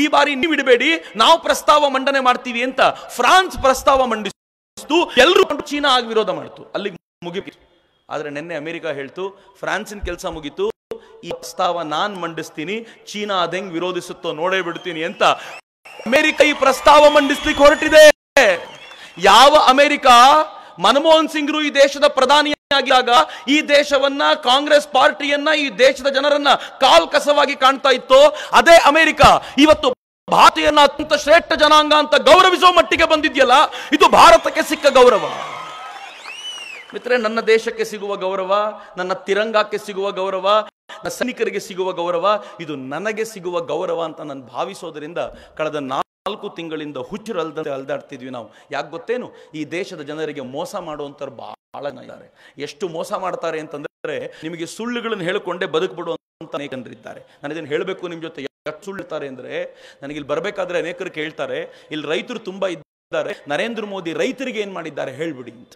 ಈ ಬಾರಿ ನೀವು ಇಡಬೇಡಿ ನಾವು ಪ್ರಸ್ತಾವ ಮಂಡನೆ ಮಾಡ್ತೀವಿ ಅಂತ ಫ್ರಾನ್ಸ್ ಪ್ರಸ್ತಾವ ಮಂಡಿಸ್ತು ಎಲ್ಲರೂ ಚೀನಾ ಆಗಿ ವಿರೋಧ ಮಾಡ್ತು ಅಲ್ಲಿಗೆ ಮುಗಿತು ಆದರೆ ನಿನ್ನೆ ಅಮೆರಿಕ ಹೇಳ್ತು ಫ್ರಾನ್ಸಿನ ಕೆಲಸ ಮುಗಿತು ಈ ಪ್ರಸ್ತಾವ ನಾನು ಮಂಡಿಸ್ತೀನಿ ಚೀನಾ ಅದೆಂಗ್ ವಿರೋಧಿಸುತ್ತೋ ನೋಡೇ ಬಿಡ್ತೀನಿ ಅಂತ ಅಮೆರಿಕ ಈ ಪ್ರಸ್ತಾವ ಮಂಡಿಸ್ಲಿಕ್ಕೆ ಹೊರಟಿದೆ ಯಾವ ಅಮೆರಿಕ ಮನಮೋಹನ್ ಸಿಂಗ್ರು ಈ ದೇಶದ ಪ್ರಧಾನಿಯಾಗಿಯಾಗ ಈ ದೇಶವನ್ನ ಕಾಂಗ್ರೆಸ್ ಪಾರ್ಟಿಯನ್ನ ಈ ದೇಶದ ಜನರನ್ನ ಕಾಲ್ ಕಸವಾಗಿ ಕಾಣ್ತಾ ಇತ್ತೋ ಅದೇ ಅಮೆರಿಕ ಇವತ್ತು ಭಾರತೀಯನ ಅತ್ಯಂತ ಶ್ರೇಷ್ಠ ಜನಾಂಗ ಅಂತ ಗೌರವಿಸುವ ಮಟ್ಟಿಗೆ ಬಂದಿದೆಯಲ್ಲ ಇದು ಭಾರತಕ್ಕೆ ಸಿಕ್ಕ ಗೌರವ ಮಿತ್ರೆ ನನ್ನ ದೇಶಕ್ಕೆ ಸಿಗುವ ಗೌರವ ನನ್ನ ತಿರಂಗಕ್ಕೆ ಸಿಗುವ ಗೌರವ ನನ್ನ ಸೈನಿಕರಿಗೆ ಸಿಗುವ ಗೌರವ ಇದು ನನಗೆ ಸಿಗುವ ಗೌರವ ಅಂತ ನಾನು ಭಾವಿಸೋದ್ರಿಂದ ಕಳೆದ ನಾಲ್ಕು ತಿಂಗಳಿಂದ ಹುಚ್ಚರಲ್ದ ಅಲ್ದಾಡ್ತಿದ್ವಿ ನಾವು ಯಾಕೆ ಗೊತ್ತೇನು ಈ ದೇಶದ ಜನರಿಗೆ ಮೋಸ ಮಾಡುವಂಥವ್ರು ಬಹಳ ಇದ್ದಾರೆ ಎಷ್ಟು ಮೋಸ ಮಾಡ್ತಾರೆ ಅಂತಂದ್ರೆ ನಿಮಗೆ ಸುಳ್ಳುಗಳನ್ನು ಹೇಳಿಕೊಂಡೇ ಅಂತ ಅನೇಕರಿದ್ದಾರೆ ನಾನು ಇದನ್ನು ಹೇಳಬೇಕು ನಿಮ್ಮ ಜೊತೆ ಎಷ್ಟು ಸುಳ್ಳುತ್ತಾರೆ ಅಂದರೆ ನನಗೆ ಇಲ್ಲಿ ಬರಬೇಕಾದ್ರೆ ಅನೇಕರು ಕೇಳ್ತಾರೆ ಇಲ್ಲಿ ರೈತರು ತುಂಬ ಇದ್ದಾರೆ ನರೇಂದ್ರ ಮೋದಿ ರೈತರಿಗೆ ಏನು ಮಾಡಿದ್ದಾರೆ ಹೇಳ್ಬಿಡಿ ಅಂತ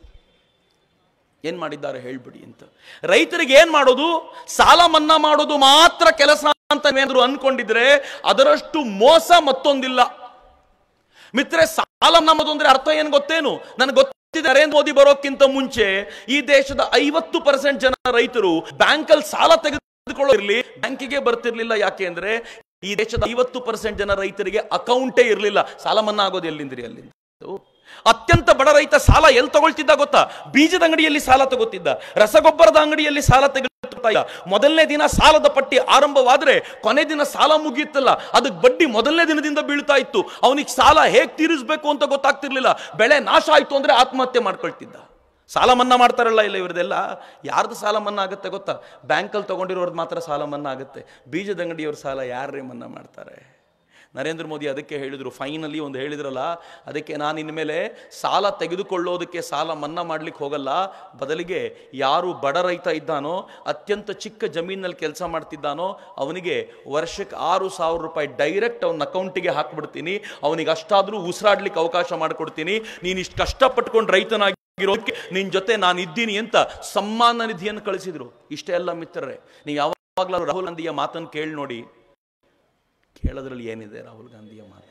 ಏನು ಮಾಡಿದ್ದಾರೆ ಹೇಳ್ಬಿಡಿ ಅಂತ ರೈತರಿಗೆ ಏನು ಮಾಡೋದು ಸಾಲ ಮನ್ನಾ ಮಾಡೋದು ಮಾತ್ರ ಕೆಲಸ ಅಂತ ಏನಾದರೂ ಅನ್ಕೊಂಡಿದ್ರೆ ಅದರಷ್ಟು ಮೋಸ ಮತ್ತೊಂದಿಲ್ಲ ಮಿತ್ರ ಸಾಲ ನಮ್ಮದು ಅಂದ್ರೆ ಅರ್ಥ ಏನು ಗೊತ್ತೇನು ನನಗೆ ಗೊತ್ತಿದೆ ನರೇಂದ್ರ ಮೋದಿ ಬರೋಕ್ಕಿಂತ ಮುಂಚೆ ಈ ದೇಶದ ಐವತ್ತು ಪರ್ಸೆಂಟ್ ಜನ ರೈತರು ಬ್ಯಾಂಕಲ್ಲಿ ಸಾಲ ಇರ್ಲಿ ಬ್ಯಾಂಕಿಗೆ ಬರ್ತಿರ್ಲಿಲ್ಲ ಯಾಕೆ ಅಂದ್ರೆ ಈ ದೇಶದ ಐವತ್ತು ಪರ್ಸೆಂಟ್ ಜನ ರೈತರಿಗೆ ಅಕೌಂಟೇ ಇರಲಿಲ್ಲ ಸಾಲ ಮನ್ನಾ ಆಗೋದು ಎಲ್ಲಿಂದ್ರಿ ಅಲ್ಲಿಂದ ಅತ್ಯಂತ ಬಡ ರೈತ ಸಾಲ ಎಲ್ಲಿ ತಗೊಳ್ತಿದ್ದ ಗೊತ್ತಾ ಬೀಜದ ಅಂಗಡಿಯಲ್ಲಿ ಸಾಲ ತಗೋತಿದ್ದ ರಸಗೊಬ್ಬರದ ಅಂಗಡಿಯಲ್ಲಿ ಸಾಲ ತೆಗೆದುಕೊಳ್ತಾ ಮೊದಲನೇ ದಿನ ಸಾಲದ ಪಟ್ಟಿ ಆರಂಭವಾದ್ರೆ ಕೊನೆ ದಿನ ಸಾಲ ಮುಗಿಯುತ್ತಲ್ಲ ಅದಕ್ಕೆ ಬಡ್ಡಿ ಮೊದಲನೇ ದಿನದಿಂದ ಬೀಳ್ತಾ ಇತ್ತು ಅವನಿಗೆ ಸಾಲ ಹೇಗೆ ತೀರಿಸಬೇಕು ಅಂತ ಗೊತ್ತಾಗ್ತಿರ್ಲಿಲ್ಲ ಬೆಳೆ ನಾಶ ಆಯಿತು ಅಂದ್ರೆ ಆತ್ಮಹತ್ಯೆ ಮಾಡ್ಕೊಳ್ತಿದ್ದ ಸಾಲ ಮನ್ನಾ ಮಾಡ್ತಾರಲ್ಲ ಇಲ್ಲ ಇವ್ರದೆಲ್ಲ ಯಾರ್ದು ಸಾಲ ಮನ್ನಾ ಆಗುತ್ತೆ ಗೊತ್ತಾ ಬ್ಯಾಂಕಲ್ಲಿ ತಗೊಂಡಿರೋರ್ದು ಮಾತ್ರ ಸಾಲ ಮನ್ನಾ ಆಗುತ್ತೆ ಬೀಜದ ಸಾಲ ಯಾರೇ ಮನ್ನಾ ಮಾಡ್ತಾರೆ ನರೇಂದ್ರ ಮೋದಿ ಅದಕ್ಕೆ ಹೇಳಿದರು ಫೈನಲಿ ಒಂದು ಹೇಳಿದ್ರಲ್ಲ ಅದಕ್ಕೆ ನಾನು ಇನ್ಮೇಲೆ ಸಾಲ ತೆಗೆದುಕೊಳ್ಳೋದಕ್ಕೆ ಸಾಲ ಮನ್ನಾ ಮಾಡಲಿಕ್ಕೆ ಹೋಗಲ್ಲ ಬದಲಿಗೆ ಯಾರು ಬಡ ರೈತ ಇದ್ದಾನೋ ಅತ್ಯಂತ ಚಿಕ್ಕ ಜಮೀನಲ್ಲಿ ಕೆಲಸ ಮಾಡ್ತಿದ್ದಾನೋ ಅವನಿಗೆ ವರ್ಷಕ್ಕೆ ಆರು ಸಾವಿರ ರೂಪಾಯಿ ಡೈರೆಕ್ಟ್ ಅವನ ಅಕೌಂಟಿಗೆ ಹಾಕ್ಬಿಡ್ತೀನಿ ಅವನಿಗೆ ಅಷ್ಟಾದರೂ ಉಸಿರಾಡ್ಲಿಕ್ಕೆ ಅವಕಾಶ ಮಾಡಿಕೊಡ್ತೀನಿ ನೀನು ಇಷ್ಟು ಕಷ್ಟಪಟ್ಕೊಂಡು ರೈತನಾಗಿ ಇರೋದಕ್ಕೆ ನಿನ್ನ ಜೊತೆ ನಾನು ಇದ್ದೀನಿ ಅಂತ ಸಮ್ಮಾನ ನಿಧಿಯನ್ನು ಕಳಿಸಿದರು ಇಷ್ಟೇ ಎಲ್ಲ ಮಿತ್ರರೇ ನೀವು ಯಾವಾಗಲೂ ರಾಹುಲ್ ಗಾಂಧಿಯ ಮಾತನ್ನು ಕೇಳಿ ನೋಡಿ ಕೇಳೋದ್ರಲ್ಲಿ ಏನಿದೆ ರಾಹುಲ್ ಗಾಂಧಿಯ ಮಾತು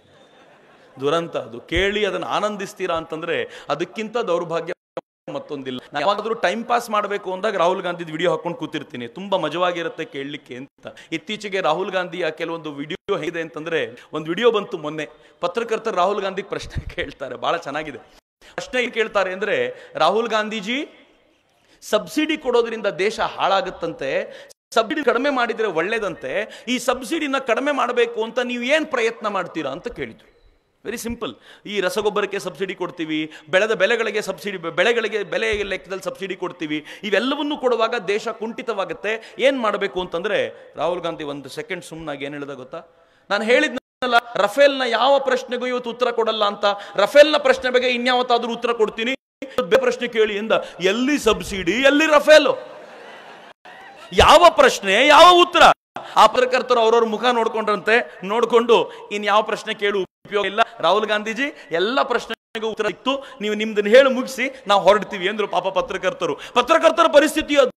ದುರಂತ ಅದು ಕೇಳಿ ಅದನ್ನು ಆನಂದಿಸ್ತೀರಾ ಅಂತಂದ್ರೆ ಅದಕ್ಕಿಂತ ದೌರ್ಭಾಗ್ಯ ಮತ್ತೊಂದಿಲ್ಲ ಯಾವಾಗಾದ್ರೂ ಟೈಮ್ ಪಾಸ್ ಮಾಡಬೇಕು ಅಂದಾಗ ರಾಹುಲ್ ಗಾಂಧಿ ವಿಡಿಯೋ ಹಾಕೊಂಡು ಕೂತಿರ್ತೀನಿ ತುಂಬಾ ಮಜವಾಗಿರುತ್ತೆ ಕೇಳಲಿಕ್ಕೆ ಅಂತ ಇತ್ತೀಚೆಗೆ ರಾಹುಲ್ ಗಾಂಧಿಯ ಕೆಲವೊಂದು ವಿಡಿಯೋ ಇದೆ ಅಂತಂದ್ರೆ ಒಂದು ವಿಡಿಯೋ ಬಂತು ಮೊನ್ನೆ ಪತ್ರಕರ್ತರು ರಾಹುಲ್ ಗಾಂಧಿ ಪ್ರಶ್ನೆ ಕೇಳ್ತಾರೆ ಬಹಳ ಚೆನ್ನಾಗಿದೆ ಪ್ರಶ್ನೆ ಏನು ಕೇಳ್ತಾರೆ ಅಂದ್ರೆ ರಾಹುಲ್ ಗಾಂಧೀಜಿ ಸಬ್ಸಿಡಿ ಕೊಡೋದ್ರಿಂದ ದೇಶ ಹಾಳಾಗುತ್ತಂತೆ ಸಬ್ಸಿಡಿ ಕಡಿಮೆ ಮಾಡಿದರೆ ಒಳ್ಳೇದಂತೆ ಈ ಸಬ್ಸಿಡಿನ ಕಡಿಮೆ ಮಾಡಬೇಕು ಅಂತ ನೀವು ಏನು ಪ್ರಯತ್ನ ಮಾಡ್ತೀರಾ ಅಂತ ಕೇಳಿದ್ರು ವೆರಿ ಸಿಂಪಲ್ ಈ ರಸಗೊಬ್ಬರಕ್ಕೆ ಸಬ್ಸಿಡಿ ಕೊಡ್ತೀವಿ ಬೆಳೆದ ಬೆಲೆಗಳಿಗೆ ಸಬ್ಸಿಡಿ ಬೆಳೆಗಳಿಗೆ ಬೆಲೆ ಲೆಕ್ಕದಲ್ಲಿ ಸಬ್ಸಿಡಿ ಕೊಡ್ತೀವಿ ಇವೆಲ್ಲವನ್ನೂ ಕೊಡುವಾಗ ದೇಶ ಕುಂಠಿತವಾಗುತ್ತೆ ಏನು ಮಾಡಬೇಕು ಅಂತಂದರೆ ರಾಹುಲ್ ಗಾಂಧಿ ಒಂದು ಸೆಕೆಂಡ್ ಸುಮ್ಮನಾಗಿ ಏನು ಹೇಳಿದ ಗೊತ್ತಾ ನಾನು ಹೇಳಿದ್ನಲ್ಲ ರಫೇಲ್ನ ಯಾವ ಪ್ರಶ್ನೆಗೂ ಇವತ್ತು ಉತ್ತರ ಕೊಡಲ್ಲ ಅಂತ ರಫೇಲ್ನ ಪ್ರಶ್ನೆ ಬಗ್ಗೆ ಇನ್ಯಾವತ್ತಾದ್ರೂ ಉತ್ತರ ಕೊಡ್ತೀನಿ ಪ್ರಶ್ನೆ ಕೇಳಿ ಎಂದ ಎಲ್ಲಿ ಸಬ್ಸಿಡಿ ಎಲ್ಲಿ ರಫೇಲು ಯಾವ ಪ್ರಶ್ನೆ ಯಾವ ಉತ್ತರ ಆ ಪತ್ರಕರ್ತರು ಅವ್ರವ್ರ ಮುಖ ನೋಡ್ಕೊಂಡ್ರಂತೆ ನೋಡಿಕೊಂಡು ಇನ್ ಯಾವ ಪ್ರಶ್ನೆ ಕೇಳು ಉಪಯೋಗ ಇಲ್ಲ ರಾಹುಲ್ ಗಾಂಧೀಜಿ ಎಲ್ಲ ಪ್ರಶ್ನೆಗೂ ಉತ್ತರ ಇತ್ತು ನೀವು ನಿಮ್ದನ್ನ ಹೇಳಿ ಮುಗಿಸಿ ನಾವು ಹೊರಡ್ತೀವಿ ಅಂದ್ರು ಪಾಪ ಪತ್ರಕರ್ತರು ಪತ್ರಕರ್ತರ ಪರಿಸ್ಥಿತಿ ಅದು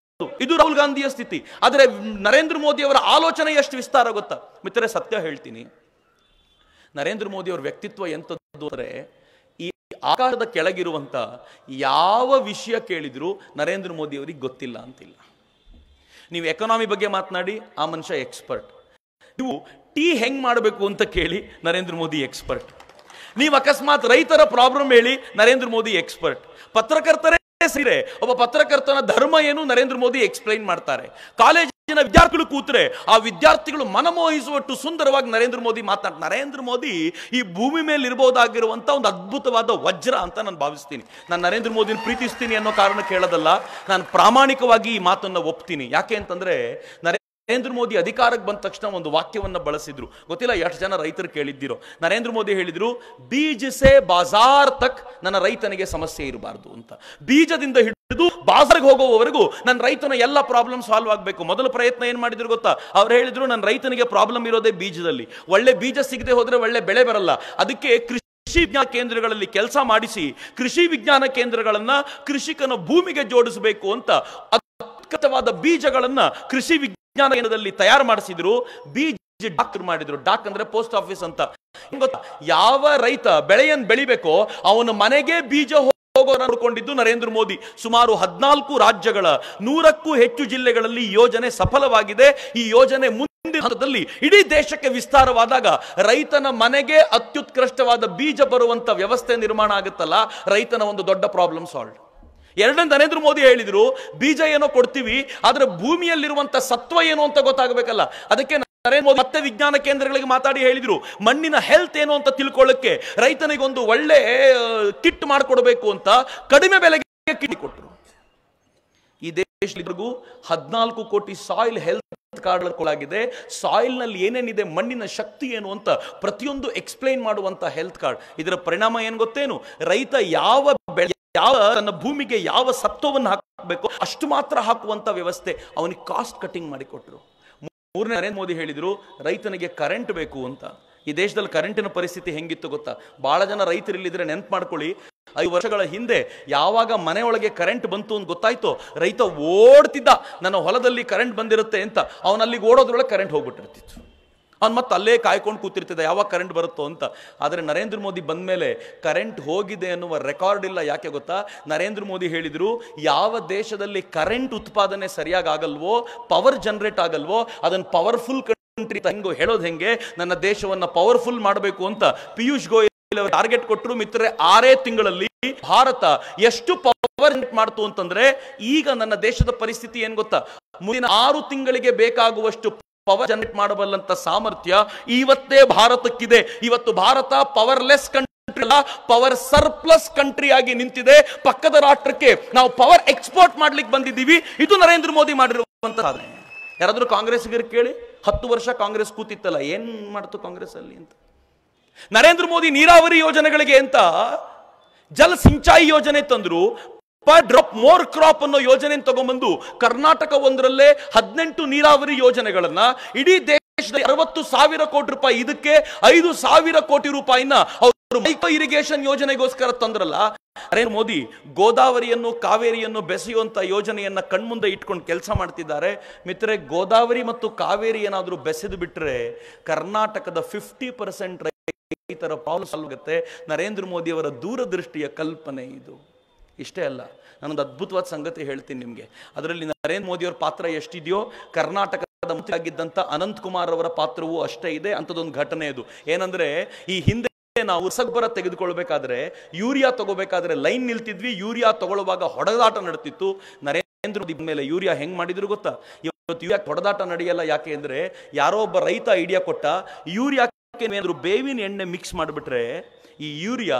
ಇದು ರಾಹುಲ್ ಗಾಂಧಿಯ ಸ್ಥಿತಿ ಆದರೆ ನರೇಂದ್ರ ಮೋದಿ ಅವರ ಆಲೋಚನೆ ಎಷ್ಟು ವಿಸ್ತಾರ ಗೊತ್ತಾ ಮಿತ್ರರೆ ಸತ್ಯ ಹೇಳ್ತೀನಿ ನರೇಂದ್ರ ಮೋದಿ ಅವರ ವ್ಯಕ್ತಿತ್ವ ಎಂಥದ್ದು ಈ ಆಕಾರದ ಕೆಳಗಿರುವಂತ ಯಾವ ವಿಷಯ ಕೇಳಿದ್ರು ನರೇಂದ್ರ ಮೋದಿ ಅವರಿಗೆ ಗೊತ್ತಿಲ್ಲ ಅಂತಿಲ್ಲ ನೀವು ಎಕನಾಮಿ ಬಗ್ಗೆ ಮಾತನಾಡಿ ಆ ಮನುಷ್ಯ ಎಕ್ಸ್ಪರ್ಟ್ ನೀವು ಟೀ ಹೆಂಗೆ ಮಾಡಬೇಕು ಅಂತ ಕೇಳಿ ನರೇಂದ್ರ ಮೋದಿ ಎಕ್ಸ್ಪರ್ಟ್ ನೀವು ಅಕಸ್ಮಾತ್ ರೈತರ ಪ್ರಾಬ್ಲಮ್ ಹೇಳಿ ನರೇಂದ್ರ ಮೋದಿ ಎಕ್ಸ್ಪರ್ಟ್ ಪತ್ರಕರ್ತರೇ ಸೀರೆ ಒಬ್ಬ ಪತ್ರಕರ್ತನ ಧರ್ಮ ಏನು ನರೇಂದ್ರ ಮೋದಿ ಎಕ್ಸ್ಪ್ಲೈನ್ ಮಾಡ್ತಾರೆ ಕಾಲೇಜ್ ವಿದ್ಯಾರ್ಥಿಗಳು ಕೂತ್ರೆ ಆ ವಿದ್ಯಾರ್ಥಿಗಳು ಮನಮೋಹಿಸುವಷ್ಟು ಸುಂದರವಾಗಿ ನರೇಂದ್ರ ಮೋದಿ ಮಾತಾಡ್ತಾರೆ ನರೇಂದ್ರ ಮೋದಿ ಈ ಭೂಮಿ ಮೇಲೆ ಇರಬಹುದಾಗಿರುವಂಥ ಒಂದು ಅದ್ಭುತವಾದ ವಜ್ರ ಅಂತ ನಾನು ಭಾವಿಸ್ತೀನಿ ನಾನು ನರೇಂದ್ರ ಮೋದಿನ ಪ್ರೀತಿಸ್ತೀನಿ ಅನ್ನೋ ಕಾರಣಕ್ಕೆ ಹೇಳೋದಲ್ಲ ನಾನು ಪ್ರಾಮಾಣಿಕವಾಗಿ ಈ ಮಾತನ್ನು ಒಪ್ತೀನಿ ಯಾಕೆ ಅಂತಂದ್ರೆ ನರೇಂದ್ರ ಮೋದಿ ಅಧಿಕಾರಕ್ಕೆ ಬಂದ ತಕ್ಷಣ ಒಂದು ವಾಕ್ಯವನ್ನು ಬಳಸಿದ್ರು ಗೊತ್ತಿಲ್ಲ ಎಷ್ಟು ಜನ ರೈತರು ಕೇಳಿದ್ದೀರೋ ನರೇಂದ್ರ ಮೋದಿ ಹೇಳಿದ್ರು ಬೀಜ ಸೇ ಬಾಜಾರ್ ತಕ್ ನನ್ನ ರೈತನಿಗೆ ಸಮಸ್ಯೆ ಇರಬಾರ್ದು ಅಂತ ಬೀಜದಿಂದ ಇದು ಬಾಸರ್ಗೆ ಹೋಗೋವರೆಗೂ ನನ್ನ ರೈತನ ಎಲ್ಲ ಪ್ರಾಬ್ಲಮ್ ಸಾಲ್ವ್ ಆಗಬೇಕು ಮೊದಲ ಪ್ರಯತ್ನ ಏನು ಮಾಡಿದ್ರು ಗೊತ್ತಾ ಅವ್ರು ಹೇಳಿದ್ರು ನನ್ನ ರೈತನಿಗೆ ಪ್ರಾಬ್ಲಮ್ ಇರೋದೇ ಬೀಜದಲ್ಲಿ ಒಳ್ಳೆ ಬೀಜ ಸಿಗದೆ ಹೋದರೆ ಒಳ್ಳೆ ಬೆಳೆ ಬರಲ್ಲ ಅದಕ್ಕೆ ಕೃಷಿ ವಿಜ್ಞಾನ ಕೇಂದ್ರಗಳಲ್ಲಿ ಕೆಲಸ ಮಾಡಿಸಿ ಕೃಷಿ ವಿಜ್ಞಾನ ಕೇಂದ್ರಗಳನ್ನು ಕೃಷಿಕನ ಭೂಮಿಗೆ ಜೋಡಿಸಬೇಕು ಅಂತ ಅತ್ಯುತ್ಕೃತವಾದ ಬೀಜಗಳನ್ನು ಕೃಷಿ ವಿಜ್ಞಾನ ಕೇಂದ್ರದಲ್ಲಿ ತಯಾರು ಮಾಡಿಸಿದ್ರು ಬೀಜ ಡಾಕ್ಟರ್ ಮಾಡಿದ್ರು ಡಾಕ್ ಅಂದ್ರೆ ಪೋಸ್ಟ್ ಆಫೀಸ್ ಅಂತ ಗೊತ್ತಾ ಯಾವ ರೈತ ಬೆಳೆಯನ್ನು ಬೆಳಿಬೇಕೋ ಅವನ ಮನೆಗೆ ಬೀಜ ಹೋಗೋಣ ನೋಡಿಕೊಂಡಿದ್ದು ನರೇಂದ್ರ ಮೋದಿ ಸುಮಾರು ಹದಿನಾಲ್ಕು ರಾಜ್ಯಗಳ ನೂರಕ್ಕೂ ಹೆಚ್ಚು ಜಿಲ್ಲೆಗಳಲ್ಲಿ ಯೋಜನೆ ಸಫಲವಾಗಿದೆ ಈ ಯೋಜನೆ ಮುಂದಿನ ಹಂತದಲ್ಲಿ ಇಡೀ ದೇಶಕ್ಕೆ ವಿಸ್ತಾರವಾದಾಗ ರೈತನ ಮನೆಗೆ ಅತ್ಯುತ್ಕೃಷ್ಟವಾದ ಬೀಜ ಬರುವಂತ ವ್ಯವಸ್ಥೆ ನಿರ್ಮಾಣ ಆಗುತ್ತಲ್ಲ ರೈತನ ಒಂದು ದೊಡ್ಡ ಪ್ರಾಬ್ಲಮ್ ಸಾಲ್ವ್ ಎರಡನೇ ನರೇಂದ್ರ ಮೋದಿ ಹೇಳಿದ್ರು ಬೀಜ ಏನೋ ಕೊಡ್ತೀವಿ ಆದರೆ ಭೂಮಿಯಲ್ಲಿರುವಂತ ಸತ್ವ ಏನು ಅಂತ ಗೊತ್ತಾಗಬೇಕಲ್ಲ ಅದಕ್ಕೆ ನರೇಂದ್ರ ಮೋದಿ ಮತ್ತೆ ವಿಜ್ಞಾನ ಕೇಂದ್ರಗಳಿಗೆ ಮಾತಾಡಿ ಹೇಳಿದ್ರು ಮಣ್ಣಿನ ಹೆಲ್ತ್ ಏನು ಅಂತ ತಿಳ್ಕೊಳ್ಳಕ್ಕೆ ಒಂದು ಒಳ್ಳೆ ಕಿಟ್ ಮಾಡಿಕೊಡಬೇಕು ಅಂತ ಕಡಿಮೆ ಬೆಲೆಗೆ ಕಿಟ್ ಕೊಟ್ಟರು ಈ ದೇಶದವರೆಗೂ ಹದಿನಾಲ್ಕು ಕೋಟಿ ಸಾಯಿಲ್ ಹೆಲ್ತ್ ಕಾರ್ಡ್ ಕೊಡಲಾಗಿದೆ ಸಾಯಿಲ್ ನಲ್ಲಿ ಏನೇನಿದೆ ಮಣ್ಣಿನ ಶಕ್ತಿ ಏನು ಅಂತ ಪ್ರತಿಯೊಂದು ಎಕ್ಸ್ಪ್ಲೈನ್ ಮಾಡುವಂತ ಹೆಲ್ತ್ ಕಾರ್ಡ್ ಇದರ ಪರಿಣಾಮ ಏನು ಗೊತ್ತೇನು ರೈತ ಯಾವ ಬೆಳೆ ಯಾವ ತನ್ನ ಭೂಮಿಗೆ ಯಾವ ಸತ್ವವನ್ನು ಹಾಕಬೇಕು ಅಷ್ಟು ಮಾತ್ರ ಹಾಕುವಂತ ವ್ಯವಸ್ಥೆ ಅವನಿಗೆ ಕಾಸ್ಟ್ ಕಟಿಂಗ್ ಮಾಡಿಕೊಟ್ರು ಮೂರನೇ ನರೇಂದ್ರ ಮೋದಿ ಹೇಳಿದರು ರೈತನಿಗೆ ಕರೆಂಟ್ ಬೇಕು ಅಂತ ಈ ದೇಶದಲ್ಲಿ ಕರೆಂಟಿನ ಪರಿಸ್ಥಿತಿ ಹೆಂಗಿತ್ತು ಗೊತ್ತಾ ಭಾಳ ಜನ ರೈತರಿಲ್ಲಿದ್ರೆ ನೆನ್ಪು ಮಾಡ್ಕೊಳ್ಳಿ ಐದು ವರ್ಷಗಳ ಹಿಂದೆ ಯಾವಾಗ ಮನೆಯೊಳಗೆ ಕರೆಂಟ್ ಬಂತು ಅಂತ ಗೊತ್ತಾಯ್ತೋ ರೈತ ಓಡ್ತಿದ್ದ ನನ್ನ ಹೊಲದಲ್ಲಿ ಕರೆಂಟ್ ಬಂದಿರುತ್ತೆ ಅಂತ ಅವನಲ್ಲಿಗೆ ಓಡೋದ್ರೊಳಗೆ ಕರೆಂಟ್ ಹೋಗ್ಬಿಟ್ಟಿರ್ತಿತ್ತು ಅವ್ನು ಮತ್ತೆ ಅಲ್ಲೇ ಕಾಯ್ಕೊಂಡು ಕೂತಿರ್ತಿದ್ದ ಯಾವಾಗ ಕರೆಂಟ್ ಬರುತ್ತೋ ಅಂತ ಆದರೆ ನರೇಂದ್ರ ಮೋದಿ ಬಂದ ಮೇಲೆ ಕರೆಂಟ್ ಹೋಗಿದೆ ಅನ್ನುವ ರೆಕಾರ್ಡ್ ಇಲ್ಲ ಯಾಕೆ ಗೊತ್ತಾ ನರೇಂದ್ರ ಮೋದಿ ಹೇಳಿದರು ಯಾವ ದೇಶದಲ್ಲಿ ಕರೆಂಟ್ ಉತ್ಪಾದನೆ ಸರಿಯಾಗಿ ಆಗಲ್ವೋ ಪವರ್ ಜನರೇಟ್ ಆಗಲ್ವೋ ಅದನ್ನು ಪವರ್ಫುಲ್ ಕಂಟ್ರಿ ಹೆಂಗೋ ಹೇಳೋದು ಹೆಂಗೆ ನನ್ನ ದೇಶವನ್ನು ಪವರ್ಫುಲ್ ಮಾಡಬೇಕು ಅಂತ ಪಿಯೂಷ್ ಗೋಯಲ್ ಅವರು ಟಾರ್ಗೆಟ್ ಕೊಟ್ಟರು ಮಿತ್ರರೇ ಆರೇ ತಿಂಗಳಲ್ಲಿ ಭಾರತ ಎಷ್ಟು ಪವರ್ ಜನರೇಟ್ ಮಾಡ್ತು ಅಂತಂದ್ರೆ ಈಗ ನನ್ನ ದೇಶದ ಪರಿಸ್ಥಿತಿ ಏನು ಗೊತ್ತಾ ಮುಂದಿನ ಆರು ತಿಂಗಳಿಗೆ ಬೇಕಾಗುವಷ್ಟು ಪವರ್ ಜನರೇಟ್ ಮಾಡಬಲ್ಲಂತ ಸಾಮರ್ಥ್ಯ ಇವತ್ತೇ ಭಾರತಕ್ಕಿದೆ ಇವತ್ತು ಭಾರತ ಪವರ್ಲೆಸ್ ಕಂಟ್ರಿ ಅಲ್ಲ ಪವರ್ ಸರ್ಪ್ಲಸ್ ಕಂಟ್ರಿ ಆಗಿ ನಿಂತಿದೆ ಪಕ್ಕದ ರಾಷ್ಟ್ರಕ್ಕೆ ನಾವು ಪವರ್ ಎಕ್ಸ್ಪೋರ್ಟ್ ಮಾಡ್ಲಿಕ್ಕೆ ಬಂದಿದ್ದೀವಿ ಇದು ನರೇಂದ್ರ ಮೋದಿ ಮಾಡಿರುವಂತ ಸಾಧನೆ ಯಾರಾದರೂ ಕಾಂಗ್ರೆಸ್ಗರು ಕೇಳಿ ಹತ್ತು ವರ್ಷ ಕಾಂಗ್ರೆಸ್ ಕೂತಿತ್ತಲ್ಲ ಏನ್ ಮಾಡ್ತು ಕಾಂಗ್ರೆಸ್ ಅಲ್ಲಿ ಅಂತ ನರೇಂದ್ರ ಮೋದಿ ನೀರಾವರಿ ಯೋಜನೆಗಳಿಗೆ ಅಂತ ಜಲ ಸಿಂಚಾಯಿ ಯೋಜನೆ ತಂದ್ರು ಪರ್ ಡ್ರಾಪ್ ಮೋರ್ ಕ್ರಾಪ್ ಅನ್ನೋ ಯೋಜನೆ ತಗೊಂಡ್ಬಂದು ಕರ್ನಾಟಕ ಒಂದರಲ್ಲೇ ಹದಿನೆಂಟು ನೀರಾವರಿ ಯೋಜನೆಗಳನ್ನ ಇಡೀ ದೇಶದ ಅರವತ್ತು ಸಾವಿರ ಕೋಟಿ ರೂಪಾಯಿ ಇದಕ್ಕೆ ಐದು ಸಾವಿರ ಕೋಟಿ ರೂಪಾಯಿನ ಅವರು ಮೈಕ್ರೋ ಇರಿಗೇಷನ್ ಯೋಜನೆಗೋಸ್ಕರ ತಂದ್ರಲ್ಲ ನರೇಂದ್ರ ಮೋದಿ ಗೋದಾವರಿಯನ್ನು ಕಾವೇರಿಯನ್ನು ಬೆಸೆಯುವಂತ ಯೋಜನೆಯನ್ನ ಕಣ್ಮುಂದೆ ಇಟ್ಕೊಂಡು ಕೆಲಸ ಮಾಡ್ತಿದ್ದಾರೆ ಮಿತ್ರೆ ಗೋದಾವರಿ ಮತ್ತು ಕಾವೇರಿ ಏನಾದರೂ ಬೆಸೆದು ಬಿಟ್ರೆ ಕರ್ನಾಟಕದ ಫಿಫ್ಟಿ ಪರ್ಸೆಂಟ್ ರೈತರ ಪಾಲು ಸಾಲ್ವ್ ಆಗುತ್ತೆ ನರೇಂದ್ರ ಅವರ ದೂರದೃಷ್ಟಿಯ ಕಲ್ಪನೆ ಇದು ಇಷ್ಟೇ ಅಲ್ಲ ನಾನೊಂದು ಅದ್ಭುತವಾದ ಸಂಗತಿ ಹೇಳ್ತೀನಿ ನಿಮಗೆ ಅದರಲ್ಲಿ ನರೇಂದ್ರ ಮೋದಿಯವ್ರ ಪಾತ್ರ ಎಷ್ಟಿದೆಯೋ ಕರ್ನಾಟಕ ಆಗಿದ್ದಂಥ ಅನಂತ್ ಕುಮಾರ್ ಅವರ ಪಾತ್ರವೂ ಅಷ್ಟೇ ಇದೆ ಅಂಥದ್ದೊಂದು ಘಟನೆ ಅದು ಏನಂದರೆ ಈ ಹಿಂದೆ ನಾವು ರಸಗೊಬ್ಬರ ತೆಗೆದುಕೊಳ್ಬೇಕಾದ್ರೆ ಯೂರಿಯಾ ತಗೋಬೇಕಾದ್ರೆ ಲೈನ್ ನಿಲ್ತಿದ್ವಿ ಯೂರಿಯಾ ತಗೊಳ್ಳುವಾಗ ಹೊಡೆದಾಟ ನಡೀತಿತ್ತು ನರೇಂದ್ರ ಮೋದಿ ಮೇಲೆ ಯೂರಿಯಾ ಹೆಂಗೆ ಮಾಡಿದ್ರು ಗೊತ್ತಾ ಇವತ್ತು ಯೂರಿಯಾ ಹೊಡೆದಾಟ ನಡೆಯಲ್ಲ ಯಾಕೆ ಅಂದರೆ ಯಾರೋ ಒಬ್ಬ ರೈತ ಐಡಿಯಾ ಕೊಟ್ಟ ಯೂರಿಯಾ ಏನಾದರೂ ಬೇವಿನ ಎಣ್ಣೆ ಮಿಕ್ಸ್ ಮಾಡಿಬಿಟ್ರೆ ಈ ಯೂರಿಯಾ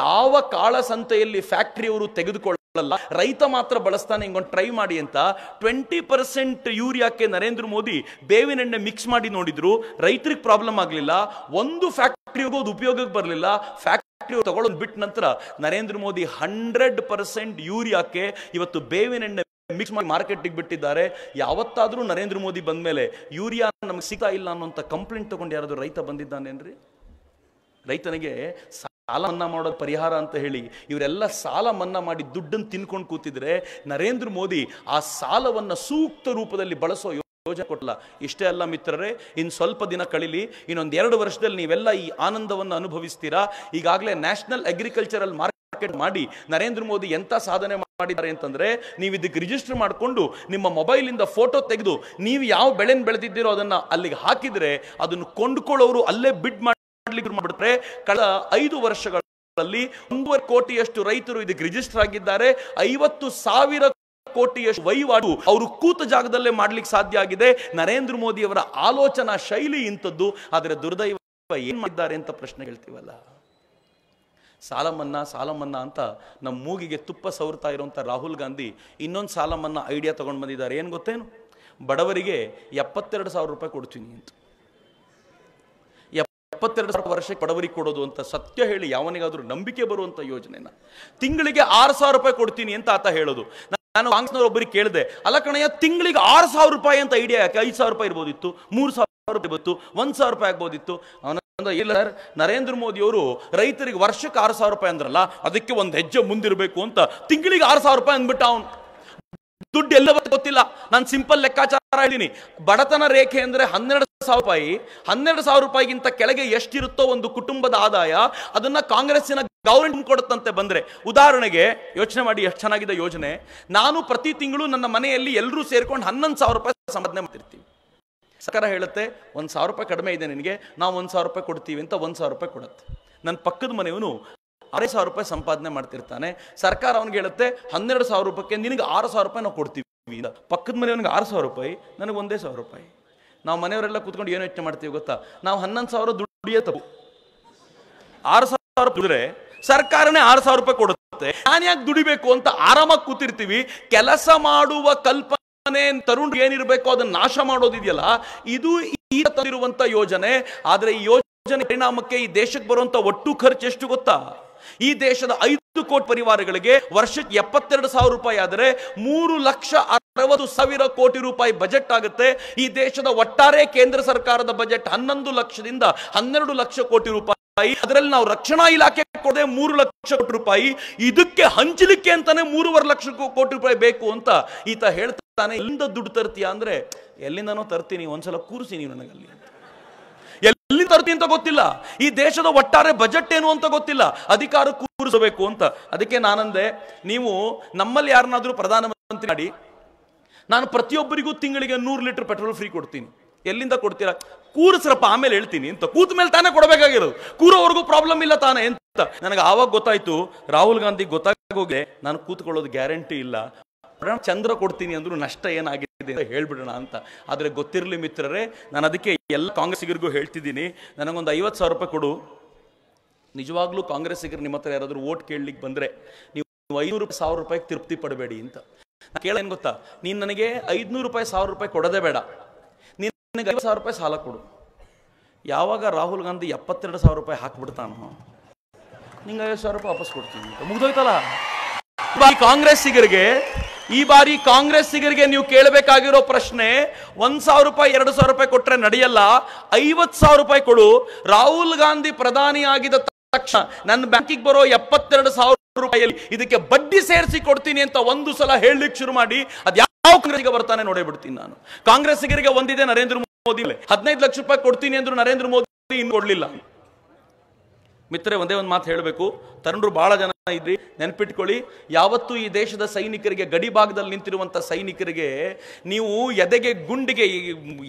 ಯಾವ ಕಾಳ ಸಂತೆಯಲ್ಲಿ ಫ್ಯಾಕ್ಟ್ರಿಯವರು ತೆಗೆದುಕೊಳ್ಳಲ್ಲ ರೈತ ಮಾತ್ರ ಬಳಸ್ತಾನೆ ಹಿಂಗೊಂದು ಟ್ರೈ ಮಾಡಿ ಅಂತ ಟ್ವೆಂಟಿ ಪರ್ಸೆಂಟ್ ಯೂರಿಯಾಕ್ಕೆ ನರೇಂದ್ರ ಮೋದಿ ಬೇವಿನ ಎಣ್ಣೆ ಮಿಕ್ಸ್ ಮಾಡಿ ನೋಡಿದ್ರು ರೈತರಿಗೆ ಪ್ರಾಬ್ಲಮ್ ಆಗಲಿಲ್ಲ ಒಂದು ಫ್ಯಾಕ್ಟ್ರಿಗೂ ಅದು ಉಪಯೋಗಕ್ಕೆ ಬರಲಿಲ್ಲ ಫ್ಯಾಕ್ಟ್ರಿ ತಗೊಳ್ಳೋದು ಬಿಟ್ಟ ನಂತರ ನರೇಂದ್ರ ಮೋದಿ ಹಂಡ್ರೆಡ್ ಪರ್ಸೆಂಟ್ ಯೂರಿಯಾಕ್ಕೆ ಇವತ್ತು ಬೇವಿನ ಎಣ್ಣೆ ಮಿಕ್ಸ್ ಮಾಡಿ ಮಾರ್ಕೆಟಿಗೆ ಬಿಟ್ಟಿದ್ದಾರೆ ಯಾವತ್ತಾದರೂ ನರೇಂದ್ರ ಮೋದಿ ಬಂದ ಮೇಲೆ ಯೂರಿಯಾ ನಮಗೆ ಸಿಗ್ತಾ ಇಲ್ಲ ಅನ್ನೋಂಥ ಕಂಪ್ಲೇಂಟ್ ತಗೊಂಡು ಯಾರಾದರೂ ರೈತ ಬಂದಿದ್ದಾನೇನ್ರಿ ರೈತನಿಗೆ ಸಾಲ ಮನ್ನಾ ಮಾಡೋದು ಪರಿಹಾರ ಅಂತ ಹೇಳಿ ಇವರೆಲ್ಲ ಸಾಲ ಮನ್ನಾ ಮಾಡಿ ದುಡ್ಡನ್ನು ತಿನ್ಕೊಂಡು ಕೂತಿದ್ರೆ ನರೇಂದ್ರ ಮೋದಿ ಆ ಸಾಲವನ್ನು ಸೂಕ್ತ ರೂಪದಲ್ಲಿ ಬಳಸೋ ಯೋಜನೆ ಕೊಟ್ಟಲ್ಲ ಇಷ್ಟೇ ಅಲ್ಲ ಮಿತ್ರರೇ ಇನ್ನು ಸ್ವಲ್ಪ ದಿನ ಕಳೀಲಿ ಇನ್ನೊಂದು ಎರಡು ವರ್ಷದಲ್ಲಿ ನೀವೆಲ್ಲ ಈ ಆನಂದವನ್ನು ಅನುಭವಿಸ್ತೀರಾ ಈಗಾಗಲೇ ನ್ಯಾಷನಲ್ ಅಗ್ರಿಕಲ್ಚರಲ್ ಮಾರ್ಕೆಟ್ ಮಾಡಿ ನರೇಂದ್ರ ಮೋದಿ ಎಂಥ ಸಾಧನೆ ಮಾಡಿದ್ದಾರೆ ಅಂತಂದ್ರೆ ನೀವು ಇದಕ್ಕೆ ರಿಜಿಸ್ಟರ್ ಮಾಡಿಕೊಂಡು ನಿಮ್ಮ ಮೊಬೈಲಿಂದ ಫೋಟೋ ತೆಗೆದು ನೀವು ಯಾವ ಬೆಳೆನ ಬೆಳೆದಿದ್ದೀರೋ ಅದನ್ನ ಅಲ್ಲಿಗೆ ಹಾಕಿದ್ರೆ ಅದನ್ನು ಕೊಂಡುಕೊಳ್ಳೋರು ಅಲ್ಲೇ ಬಿಡ್ ಮಾಡ್ಲಿಕ್ಕೆ ಮಾಡಿಬಿಟ್ರೆ ಕಳೆದ ಐದು ವರ್ಷಗಳಲ್ಲಿ ಒಂದೂವರೆ ಕೋಟಿಯಷ್ಟು ರೈತರು ಇದಕ್ಕೆ ರಿಜಿಸ್ಟರ್ ಆಗಿದ್ದಾರೆ ಐವತ್ತು ಸಾವಿರ ಕೋಟಿಯಷ್ಟು ವಹಿವಾಟು ಅವರು ಕೂತ ಜಾಗದಲ್ಲೇ ಮಾಡ್ಲಿಕ್ಕೆ ಸಾಧ್ಯ ಆಗಿದೆ ನರೇಂದ್ರ ಮೋದಿ ಅವರ ಆಲೋಚನಾ ಶೈಲಿ ಇಂಥದ್ದು ಆದರೆ ದುರ್ದೈವ ಏನ್ ಮಾಡಿದ್ದಾರೆ ಅಂತ ಪ್ರಶ್ನೆ ಹೇಳ್ತೀವಲ್ಲ ಸಾಲ ಮನ್ನಾ ಸಾಲ ಮನ್ನಾ ಅಂತ ನಮ್ಮ ಮೂಗಿಗೆ ತುಪ್ಪ ಸವರ್ತಾ ಇರೋಂಥ ರಾಹುಲ್ ಗಾಂಧಿ ಇನ್ನೊಂದು ಸಾಲ ಮನ್ನಾ ಐಡಿಯಾ ತೊಗೊಂಡು ಬಂದಿದ್ದಾರೆ ಏನು ಗೊತ್ತೇನು ಬಡವರಿಗೆ ಎಪ್ಪತ್ತೆರಡು ಸಾವಿರ ರೂಪಾಯಿ ಕೊಡ್ತೀನಿ ಅಂತ ಎಪ್ಪತ್ತೆರಡು ಸಾವಿರ ವರ್ಷಕ್ಕೆ ಬಡವರಿಗೆ ಕೊಡೋದು ಅಂತ ಸತ್ಯ ಹೇಳಿ ಯಾವನಿಗಾದರೂ ನಂಬಿಕೆ ಬರುವಂಥ ಯೋಜನೆನ ತಿಂಗಳಿಗೆ ಆರು ಸಾವಿರ ರೂಪಾಯಿ ಕೊಡ್ತೀನಿ ಅಂತ ಆತ ಹೇಳೋದು ನಾನು ಕಾಂಗ್ರೆಸ್ನವ್ರು ಒಬ್ಬರಿಗೆ ಕೇಳಿದೆ ಅಲ್ಲ ಕಣಯ್ಯ ತಿಂಗಳಿಗೆ ಆರು ಸಾವಿರ ರೂಪಾಯಿ ಅಂತ ಐಡಿಯಾ ಯಾಕೆ ಐದು ಸಾವಿರ ರೂಪಾಯಿ ಇರ್ಬೋದಿತ್ತು ಮೂರು ಸಾವಿರ ರೂಪಾಯಿ ಇರ್ಬೋದು ಒಂದು ಸಾವಿರ ರೂಪಾಯಿ ಆಗ್ಬೋದಿತ್ತು ಅವನ ಅಂದ್ರೆ ಇಲ್ಲ ಸರ್ ನರೇಂದ್ರ ಅವರು ರೈತರಿಗೆ ವರ್ಷಕ್ಕೆ ಆರು ಸಾವಿರ ರೂಪಾಯಿ ಅಂದ್ರಲ್ಲ ಅದಕ್ಕೆ ಒಂದು ಹೆಜ್ಜೆ ಮುಂದಿರಬೇಕು ಅಂತ ತಿಂಗಳಿಗೆ ಆರು ಸಾವಿರ ರೂಪಾಯಿ ಅಂದ್ಬಿಟ್ಟ ಅವನು ದುಡ್ಡು ಎಲ್ಲ ಗೊತ್ತಿಲ್ಲ ನಾನು ಸಿಂಪಲ್ ಲೆಕ್ಕಾಚಾರ ಹೇಳಿನಿ ಬಡತನ ರೇಖೆ ಅಂದ್ರೆ ಹನ್ನೆರಡು ಸಾವಿರ ರೂಪಾಯಿ ಹನ್ನೆರಡು ಸಾವಿರ ರೂಪಾಯಿಗಿಂತ ಕೆಳಗೆ ಎಷ್ಟಿರುತ್ತೋ ಒಂದು ಕುಟುಂಬದ ಆದಾಯ ಅದನ್ನ ಕಾಂಗ್ರೆಸ್ಸಿನ ಗೌರ್ಮೆಂಟ್ ಕೊಡುತ್ತಂತೆ ಬಂದ್ರೆ ಉದಾಹರಣೆಗೆ ಯೋಚನೆ ಮಾಡಿ ಎಷ್ಟು ಚೆನ್ನಾಗಿದೆ ಯೋಜನೆ ನಾನು ಪ್ರತಿ ತಿಂಗಳು ನನ್ನ ಮನೆಯಲ್ಲಿ ಎಲ್ಲರೂ ಸೇರ್ಕೊಂಡು ಹನ್ನೊಂದು ಸಾವಿರ ರೂಪಾಯಿ ಸಂಪಾದನೆ ಮಾಡ್ತಿರ್ತೀವಿ ಸರ್ಕಾರ ಹೇಳುತ್ತೆ ಒಂದು ಸಾವಿರ ರೂಪಾಯಿ ಕಡಿಮೆ ಇದೆ ನಿನಗೆ ನಾವು ಒಂದು ಸಾವಿರ ರೂಪಾಯಿ ಕೊಡ್ತೀವಿ ಅಂತ ಒಂದು ಸಾವಿರ ರೂಪಾಯಿ ಕೊಡುತ್ತೆ ನನ್ನ ಪಕ್ಕದ ಮನೆಯವನು ಆರೇ ಸಾವಿರ ರೂಪಾಯಿ ಸಂಪಾದನೆ ಮಾಡ್ತಿರ್ತಾನೆ ಸರ್ಕಾರ ಅವ್ನಿಗೆ ಹೇಳುತ್ತೆ ಹನ್ನೆರಡು ಸಾವಿರ ರೂಪಾಯಿಗೆ ನಿನಗೆ ಆರು ಸಾವಿರ ರೂಪಾಯಿ ನಾವು ಕೊಡ್ತೀವಿ ಪಕ್ಕದ ಮನೆಯವನಿಗೆ ಆರು ಸಾವಿರ ರೂಪಾಯಿ ನನಗೆ ಒಂದೇ ಸಾವಿರ ರೂಪಾಯಿ ನಾವು ಮನೆಯವರೆಲ್ಲ ಕೂತ್ಕೊಂಡು ಏನು ಯೋಚನೆ ಮಾಡ್ತೀವಿ ಗೊತ್ತಾ ನಾವು ಹನ್ನೊಂದು ಸಾವಿರ ದುಡ್ಡಿಯೇ ತಪ್ಪು ಆರು ಸಾವಿರ ಸರ್ಕಾರನೇ ಆರು ಸಾವಿರ ರೂಪಾಯಿ ಕೊಡುತ್ತೆ ನಾನು ಯಾಕೆ ದುಡಿಬೇಕು ಅಂತ ಆರಾಮಾಗಿ ಕೂತಿರ್ತೀವಿ ಕೆಲಸ ಮಾಡುವ ಕಲ್ಪ ತರುಣ್ ಏನಿರಬೇಕು ಅದನ್ನ ನಾಶ ಮಾಡೋದಿದೆಯಲ್ಲ ಇದು ಈಗ ತಂದಿರುವಂತ ಯೋಜನೆ ಆದ್ರೆ ಈ ಯೋಜನೆ ಪರಿಣಾಮಕ್ಕೆ ಈ ದೇಶಕ್ಕೆ ಬರುವಂತ ಒಟ್ಟು ಖರ್ಚು ಎಷ್ಟು ಗೊತ್ತಾ ಈ ದೇಶದ ಐದು ಕೋಟಿ ಪರಿವಾರಗಳಿಗೆ ವರ್ಷಕ್ಕೆ ಎಪ್ಪತ್ತೆರಡು ಸಾವಿರ ರೂಪಾಯಿ ಆದರೆ ಮೂರು ಲಕ್ಷ ಅರವತ್ತು ಸಾವಿರ ಕೋಟಿ ರೂಪಾಯಿ ಬಜೆಟ್ ಆಗುತ್ತೆ ಈ ದೇಶದ ಒಟ್ಟಾರೆ ಕೇಂದ್ರ ಸರ್ಕಾರದ ಬಜೆಟ್ ಹನ್ನೊಂದು ಲಕ್ಷದಿಂದ ಹನ್ನೆರಡು ಲಕ್ಷ ಕೋಟಿ ರೂಪಾಯಿ ಅದರಲ್ಲಿ ನಾವು ರಕ್ಷಣಾ ಇಲಾಖೆ ಕೊಡದೆ ಮೂರು ಲಕ್ಷ ಕೋಟಿ ರೂಪಾಯಿ ಇದಕ್ಕೆ ಹಂಚಲಿಕ್ಕೆ ಅಂತಾನೆ ಮೂರುವರೆ ಲಕ್ಷ ಕೋಟಿ ರೂಪಾಯಿ ಬೇಕು ಅಂತ ಈತ ಹೇಳ್ತಾನೆ ಎಲ್ಲಿಂದ ದುಡ್ಡು ತರ್ತೀಯಾ ಅಂದ್ರೆ ಎಲ್ಲಿಂದನೋ ತರ್ತೀನಿ ಒಂದ್ಸಲ ಕೂರಿಸಿ ನೀವು ನನಗಲ್ಲಿ ಎಲ್ಲಿ ತರ್ತೀನಿ ಅಂತ ಗೊತ್ತಿಲ್ಲ ಈ ದೇಶದ ಒಟ್ಟಾರೆ ಬಜೆಟ್ ಏನು ಅಂತ ಗೊತ್ತಿಲ್ಲ ಅಧಿಕಾರ ಕೂರಿಸಬೇಕು ಅಂತ ಅದಕ್ಕೆ ನಾನಂದೆ ನೀವು ನಮ್ಮಲ್ಲಿ ಯಾರನ್ನಾದ್ರೂ ಪ್ರಧಾನಮಂತ್ರಿ ಮಾಡಿ ನಾನು ಪ್ರತಿಯೊಬ್ಬರಿಗೂ ತಿಂಗಳಿಗೆ ನೂರು ಲೀಟರ್ ಪೆಟ್ರೋಲ್ ಫ್ರೀ ಕೊಡ್ತೀನಿ ಎಲ್ಲಿಂದ ಕೊಡ್ತೀರಾ ಕೂರಿಸ್ರಪ್ಪ ಆಮೇಲೆ ಹೇಳ್ತೀನಿ ಅಂತ ಕೂತ ಮೇಲೆ ತಾನೇ ಕೊಡಬೇಕಾಗಿರೋದು ಕೂರೋವರೆಗೂ ಪ್ರಾಬ್ಲಮ್ ಇಲ್ಲ ತಾನೇ ಅಂತ ನನಗೆ ಆವಾಗ ಗೊತ್ತಾಯ್ತು ರಾಹುಲ್ ಗಾಂಧಿ ಗೊತ್ತಾಗೋಗೆ ನಾನು ಕೂತ್ಕೊಳ್ಳೋದು ಗ್ಯಾರಂಟಿ ಇಲ್ಲ ಚಂದ್ರ ಕೊಡ್ತೀನಿ ಅಂದ್ರೂ ನಷ್ಟ ಏನಾಗಿದೆ ಅಂತ ಹೇಳ್ಬಿಡೋಣ ಅಂತ ಆದ್ರೆ ಗೊತ್ತಿರಲಿ ಮಿತ್ರರೇ ನಾನು ಅದಕ್ಕೆ ಎಲ್ಲ ಕಾಂಗ್ರೆಸ್ಸಿಗರಿಗೂ ಹೇಳ್ತಿದ್ದೀನಿ ನನಗೊಂದು ಐವತ್ತು ಸಾವಿರ ರೂಪಾಯಿ ಕೊಡು ನಿಜವಾಗ್ಲೂ ಕಾಂಗ್ರೆಸ್ಸಿಗರು ನಿಮ್ಮ ಹತ್ರ ಯಾರಾದರೂ ಓಟ್ ಕೇಳಲಿಕ್ಕೆ ಬಂದರೆ ನೀವು ಐನೂರು ಸಾವಿರ ರೂಪಾಯಿಗೆ ತೃಪ್ತಿ ಪಡಬೇಡಿ ಅಂತ ಕೇಳ ಏನು ಗೊತ್ತಾ ನೀನು ನನಗೆ ಐದುನೂರು ರೂಪಾಯಿ ಸಾವಿರ ರೂಪಾಯಿ ಕೊಡೋದೇ ಬೇಡ ನನಗೆ ಐವತ್ತು ಸಾವಿರ ರೂಪಾಯಿ ಸಾಲ ಕೊಡು ಯಾವಾಗ ರಾಹುಲ್ ಗಾಂಧಿ ಎಪ್ಪತ್ತೆರಡು ಸಾವಿರ ರೂಪಾಯಿ ಹಾಕ್ಬಿಡ್ತಾನೋ ನಿಂಗೆ ಐವತ್ತು ಸಾವಿರ ರೂಪಾಯಿ ವಾಪಸ್ ಕೊಡ್ತೀನಿ ಮುಗ್ದೋಯ್ತಲ್ಲ ಬಾರಿ ಕಾಂಗ್ರೆಸ್ಸಿಗರಿಗೆ ಈ ಬಾರಿ ಕಾಂಗ್ರೆಸ್ಸಿಗರಿಗೆ ನೀವು ಕೇಳಬೇಕಾಗಿರೋ ಪ್ರಶ್ನೆ ಒಂದು ಸಾವಿರ ರೂಪಾಯಿ ಎರಡು ಸಾವಿರ ರೂಪಾಯಿ ಕೊಟ್ಟರೆ ನಡೆಯಲ್ಲ ಐವತ್ತು ಸಾವಿರ ರೂಪಾಯಿ ಕೊಡು ರಾಹುಲ್ ಗಾಂಧಿ ಪ್ರಧಾನಿ ಆಗಿದ ತಕ್ಷಣ ನನ್ನ ಬ್ಯಾಂಕಿಗೆ ಬರೋ ಎಪ್ಪತ್ತೆರಡು ಸಾವಿರ ರೂಪಾಯಿಯಲ್ಲಿ ಇದಕ್ಕೆ ಬಡ್ಡಿ ಸೇರಿಸಿ ಕೊಡ್ತೀನಿ ಅಂತ ಒಂದು ಸಲ ಹೇಳಲಿಕ್ಕೆ ಶುರು ಮಾಡಿ ಅದು ನಾವು ಕಾಂಗ್ರೆಸ್ಗೆ ಬರ್ತಾನೆ ನೋಡೇಬಿಡ್ತೀನಿ ಬಿಡ್ತೀನಿ ನಾನು ಕಾಂಗ್ರೆಸ್ಸಿಗರಿಗೆ ಒಂದಿದೆ ನರೇಂದ್ರ ಮೋದಿ ಹದಿನೈದು ಲಕ್ಷ ರೂಪಾಯಿ ಕೊಡ್ತೀನಿ ಅಂದ್ರು ನರೇಂದ್ರ ಮೋದಿ ಇನ್ನು ಕೊಡ್ಲಿಲ್ಲ ಮಿತ್ರರೇ ಒಂದೇ ಒಂದು ಮಾತು ಹೇಳಬೇಕು ತರುಣರು ಬಹಳ ಜನ ಇದ್ರಿ ನೆನ್ಪಿಟ್ಕೊಳ್ಳಿ ಯಾವತ್ತೂ ಈ ದೇಶದ ಸೈನಿಕರಿಗೆ ಗಡಿ ಭಾಗದಲ್ಲಿ ಸೈನಿಕರಿಗೆ ನೀವು ಎದೆಗೆ ಗುಂಡಿಗೆ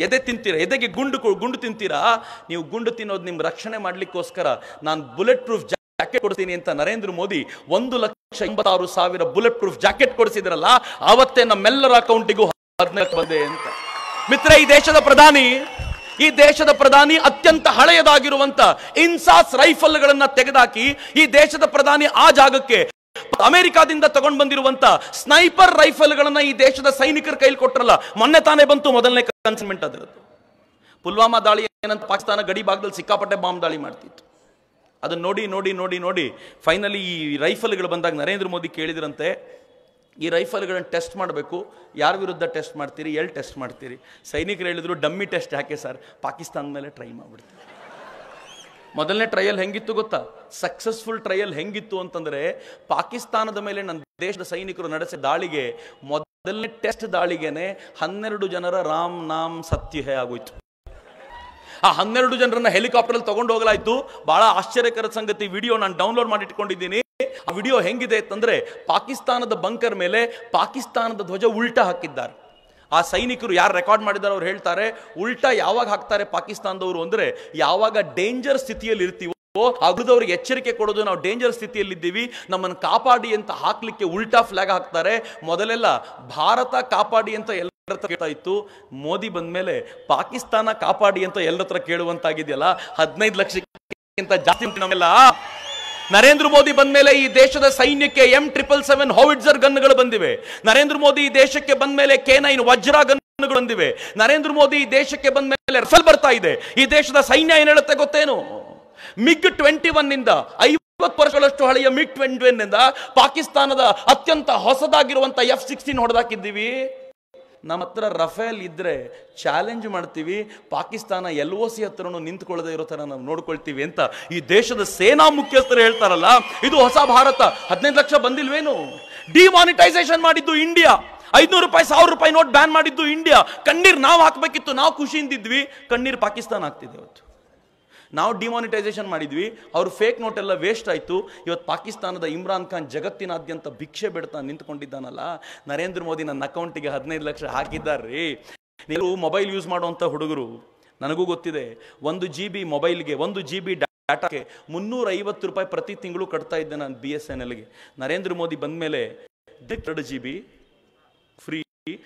ಎದೆ ತಿಂತೀರ ಎದೆಗೆ ಗುಂಡು ಗುಂಡು ತಿಂತೀರಾ ನೀವು ಗುಂಡು ತಿನ್ನೋದು ನಿಮ್ಮ ರಕ್ಷಣೆ ಮಾಡ್ಲಿಕ್ಕೋಸ್ಕರ ನಾನು ಬುಲೆಟ್ ಪ್ರೂಫ್ ಜಾಕೆಟ್ ಕೊಡ್ತೀನಿ ಅಂತ ನರೇಂದ್ರ ಮೋದಿ ಒಂದು ಲಕ್ಷ ಎಂಬತ್ತಾರು ಸಾವಿರ ಬುಲೆಟ್ ಪ್ರೂಫ್ ಜಾಕೆಟ್ ಕೊಡಿಸಿದ್ರಲ್ಲ ಅವತ್ತೇ ನಮ್ಮೆಲ್ಲರ ಅಕೌಂಟಿಗೂ ಬಂದೆ ಅಂತ ಮಿತ್ರ ಈ ದೇಶದ ಪ್ರಧಾನಿ ಈ ದೇಶದ ಪ್ರಧಾನಿ ಅತ್ಯಂತ ಹಳೆಯದಾಗಿರುವಂತ ಇನ್ಸಾಸ್ ರೈಫಲ್ಗಳನ್ನ ತೆಗೆದಾಕಿ ಈ ದೇಶದ ಪ್ರಧಾನಿ ಆ ಜಾಗಕ್ಕೆ ಅಮೆರಿಕಾದಿಂದ ತಗೊಂಡ್ ಬಂದಿರುವಂತ ಸ್ನೈಪರ್ ರೈಫಲ್ಗಳನ್ನ ಈ ದೇಶದ ಸೈನಿಕರ ಕೈಲಿ ಕೊಟ್ಟರಲ್ಲ ಮೊನ್ನೆ ತಾನೇ ಬಂತು ಮೊದಲನೇ ಕನ್ಸನ್ಮೆಂಟ್ ಅದರದ್ದು ಪುಲ್ವಾಮಾ ದಾಳಿ ಏನಂತ ಪಾಕಿಸ್ತಾನ ಗಡಿ ಭಾಗದಲ್ಲಿ ಸಿಕ್ಕಾಪಟ್ಟೆ ಬಾಂಬ್ ದಾಳಿ ಮಾಡ್ತಿತ್ತು ಅದನ್ನು ನೋಡಿ ನೋಡಿ ನೋಡಿ ನೋಡಿ ಫೈನಲಿ ಈ ರೈಫಲ್ಗಳು ಬಂದಾಗ ನರೇಂದ್ರ ಮೋದಿ ಕೇಳಿದ್ರಂತೆ ಈ ರೈಫಲ್ಗಳನ್ನು ಟೆಸ್ಟ್ ಮಾಡಬೇಕು ಯಾರ ವಿರುದ್ಧ ಟೆಸ್ಟ್ ಮಾಡ್ತೀರಿ ಎಲ್ಲಿ ಟೆಸ್ಟ್ ಮಾಡ್ತೀರಿ ಸೈನಿಕರು ಹೇಳಿದ್ರು ಡಮ್ಮಿ ಟೆಸ್ಟ್ ಯಾಕೆ ಸರ್ ಪಾಕಿಸ್ತಾನ ಮೇಲೆ ಟ್ರೈ ಮಾಡಿಬಿಡ್ತೀವಿ ಮೊದಲನೇ ಟ್ರಯಲ್ ಹೆಂಗಿತ್ತು ಗೊತ್ತಾ ಸಕ್ಸಸ್ಫುಲ್ ಟ್ರಯಲ್ ಹೆಂಗಿತ್ತು ಅಂತಂದರೆ ಪಾಕಿಸ್ತಾನದ ಮೇಲೆ ನನ್ನ ದೇಶದ ಸೈನಿಕರು ನಡೆಸಿದ ದಾಳಿಗೆ ಮೊದಲನೇ ಟೆಸ್ಟ್ ದಾಳಿಗೆನೆ ಹನ್ನೆರಡು ಜನರ ರಾಮ್ ನಾಮ್ ಸತ್ಯಹೆ ಆಗೋಯ್ತು ಆ ಹನ್ನೆರಡು ಜನರನ್ನ ಹೆಲಿಕಾಪ್ಟರ್ ತಗೊಂಡು ಹೋಗಲಾಯ್ತು ಬಹಳ ಆಶ್ಚರ್ಯಕರ ಸಂಗತಿ ವಿಡಿಯೋ ನಾನು ಡೌನ್ಲೋಡ್ ಮಾಡಿ ಇಟ್ಕೊಂಡಿದ್ದೀನಿ ಆ ವಿಡಿಯೋ ಹೆಂಗಿದೆ ಅಂತಂದ್ರೆ ಪಾಕಿಸ್ತಾನದ ಬಂಕರ್ ಮೇಲೆ ಪಾಕಿಸ್ತಾನದ ಧ್ವಜ ಉಲ್ಟಾ ಹಾಕಿದ್ದಾರೆ ಆ ಸೈನಿಕರು ಯಾರು ರೆಕಾರ್ಡ್ ಮಾಡಿದ್ದಾರೆ ಅವ್ರು ಹೇಳ್ತಾರೆ ಉಲ್ಟಾ ಯಾವಾಗ ಹಾಕ್ತಾರೆ ಪಾಕಿಸ್ತಾನದವರು ಅಂದ್ರೆ ಯಾವಾಗ ಡೇಂಜರ್ ಸ್ಥಿತಿಯಲ್ಲಿ ಇರ್ತೀವೋ ಅವ್ರಿಗೆ ಎಚ್ಚರಿಕೆ ಕೊಡೋದು ನಾವು ಡೇಂಜರ್ ಇದ್ದೀವಿ ನಮ್ಮನ್ನು ಕಾಪಾಡಿ ಅಂತ ಹಾಕ್ಲಿಕ್ಕೆ ಉಲ್ಟಾ ಫ್ಲಾಗ್ ಹಾಕ್ತಾರೆ ಮೊದಲೆಲ್ಲ ಭಾರತ ಕಾಪಾಡಿ ಅಂತ ಎಲ್ಲ ಕೇಳ್ತಾ ಇತ್ತು ಮೋದಿ ಬಂದ ಮೇಲೆ ಪಾಕಿಸ್ತಾನ ಕಾಪಾಡಿ ಅಂತ ಎಲ್ಲರತ್ರ ಕೇಳುವಂತಾಗಿದೆಯಲ್ಲ ಹದಿನೈದು ಲಕ್ಷಕ್ಕಿಂತ ಜಾಸ್ತಿ ನರೇಂದ್ರ ಮೋದಿ ಬಂದ ಮೇಲೆ ಈ ದೇಶದ ಸೈನ್ಯಕ್ಕೆ ಎಂ ಟ್ರಿಪಲ್ ಸೆವೆನ್ ಹೋವಿಡ್ಸರ್ ಗನ್ಗಳು ಬಂದಿವೆ ನರೇಂದ್ರ ಮೋದಿ ಈ ದೇಶಕ್ಕೆ ಬಂದ ಮೇಲೆ ಕೆ ನೈನ್ ವಜ್ರ ಗನ್ಗಳು ಬಂದಿವೆ ನರೇಂದ್ರ ಮೋದಿ ಈ ದೇಶಕ್ಕೆ ಬಂದ ಮೇಲೆ ಬರ್ತಾ ಇದೆ ಈ ದೇಶದ ಸೈನ್ಯ ಏನ್ ಹೇಳುತ್ತೆ ಗೊತ್ತೇನು ಮಿಗ್ ಟ್ವೆಂಟಿ ಒನ್ ನಿಂದ ಐವತ್ತು ವರ್ಷಗಳಷ್ಟು ಹಳೆಯ ಮಿಗ್ ಟ್ವೆಂಟಿ ಒನ್ ನಿಂದ ಪಾಕಿಸ್ತಾನದ ಅತ್ಯಂತ ಹೊಸದಾಗಿರುವಂತಹ ಎಫ್ ಸಿಕ್ಸ್ಟೀನ್ ಹೊಡೆದಾಕಿದ್ದೀವಿ ನಮ್ಮ ಹತ್ರ ರಫೇಲ್ ಇದ್ದರೆ ಚಾಲೆಂಜ್ ಮಾಡ್ತೀವಿ ಪಾಕಿಸ್ತಾನ ಎಲ್ ಒ ಸಿ ಹತ್ರನೂ ನಿಂತ್ಕೊಳ್ಳದೆ ಇರೋ ಥರ ನಾವು ನೋಡ್ಕೊಳ್ತೀವಿ ಅಂತ ಈ ದೇಶದ ಸೇನಾ ಮುಖ್ಯಸ್ಥರು ಹೇಳ್ತಾರಲ್ಲ ಇದು ಹೊಸ ಭಾರತ ಹದಿನೈದು ಲಕ್ಷ ಬಂದಿಲ್ವೇನು ಡಿಮಾನಿಟೈಸೇಷನ್ ಮಾಡಿದ್ದು ಇಂಡಿಯಾ ಐನೂರು ರೂಪಾಯಿ ಸಾವಿರ ರೂಪಾಯಿ ನೋಟ್ ಬ್ಯಾನ್ ಮಾಡಿದ್ದು ಇಂಡಿಯಾ ಕಣ್ಣೀರ್ ನಾವು ಹಾಕಬೇಕಿತ್ತು ನಾವು ಖುಷಿಯಿಂದಿದ್ವಿ ಕಣ್ಣೀರ್ ಪಾಕಿಸ್ತಾನ ಆಗ್ತಿದೆ ಇವತ್ತು ನಾವು ಡಿಮಾನಿಟೈಸೇಷನ್ ಮಾಡಿದ್ವಿ ಅವ್ರ ಫೇಕ್ ನೋಟ್ ಎಲ್ಲ ವೇಸ್ಟ್ ಆಯಿತು ಇವತ್ತು ಪಾಕಿಸ್ತಾನದ ಇಮ್ರಾನ್ ಖಾನ್ ಜಗತ್ತಿನಾದ್ಯಂತ ಭಿಕ್ಷೆ ಬಿಡ್ತಾ ನಿಂತ್ಕೊಂಡಿದ್ದಾನಲ್ಲ ನರೇಂದ್ರ ಮೋದಿ ನನ್ನ ಅಕೌಂಟಿಗೆ ಹದಿನೈದು ಲಕ್ಷ ಹಾಕಿದ್ದಾರೆ ನೀವು ಮೊಬೈಲ್ ಯೂಸ್ ಮಾಡುವಂಥ ಹುಡುಗರು ನನಗೂ ಗೊತ್ತಿದೆ ಒಂದು ಜಿ ಬಿ ಮೊಬೈಲ್ಗೆ ಒಂದು ಜಿ ಬಿ ಡಾಟಾಕ್ಕೆ ಐವತ್ತು ರೂಪಾಯಿ ಪ್ರತಿ ತಿಂಗಳು ಕಟ್ತಾ ಇದ್ದೆ ನಾನು ಬಿ ಎಸ್ ಎನ್ ಎಲ್ಗೆ ನರೇಂದ್ರ ಮೋದಿ ಬಂದ ಮೇಲೆ ಎರಡು ಜಿ ಬಿ ಫ್ರೀ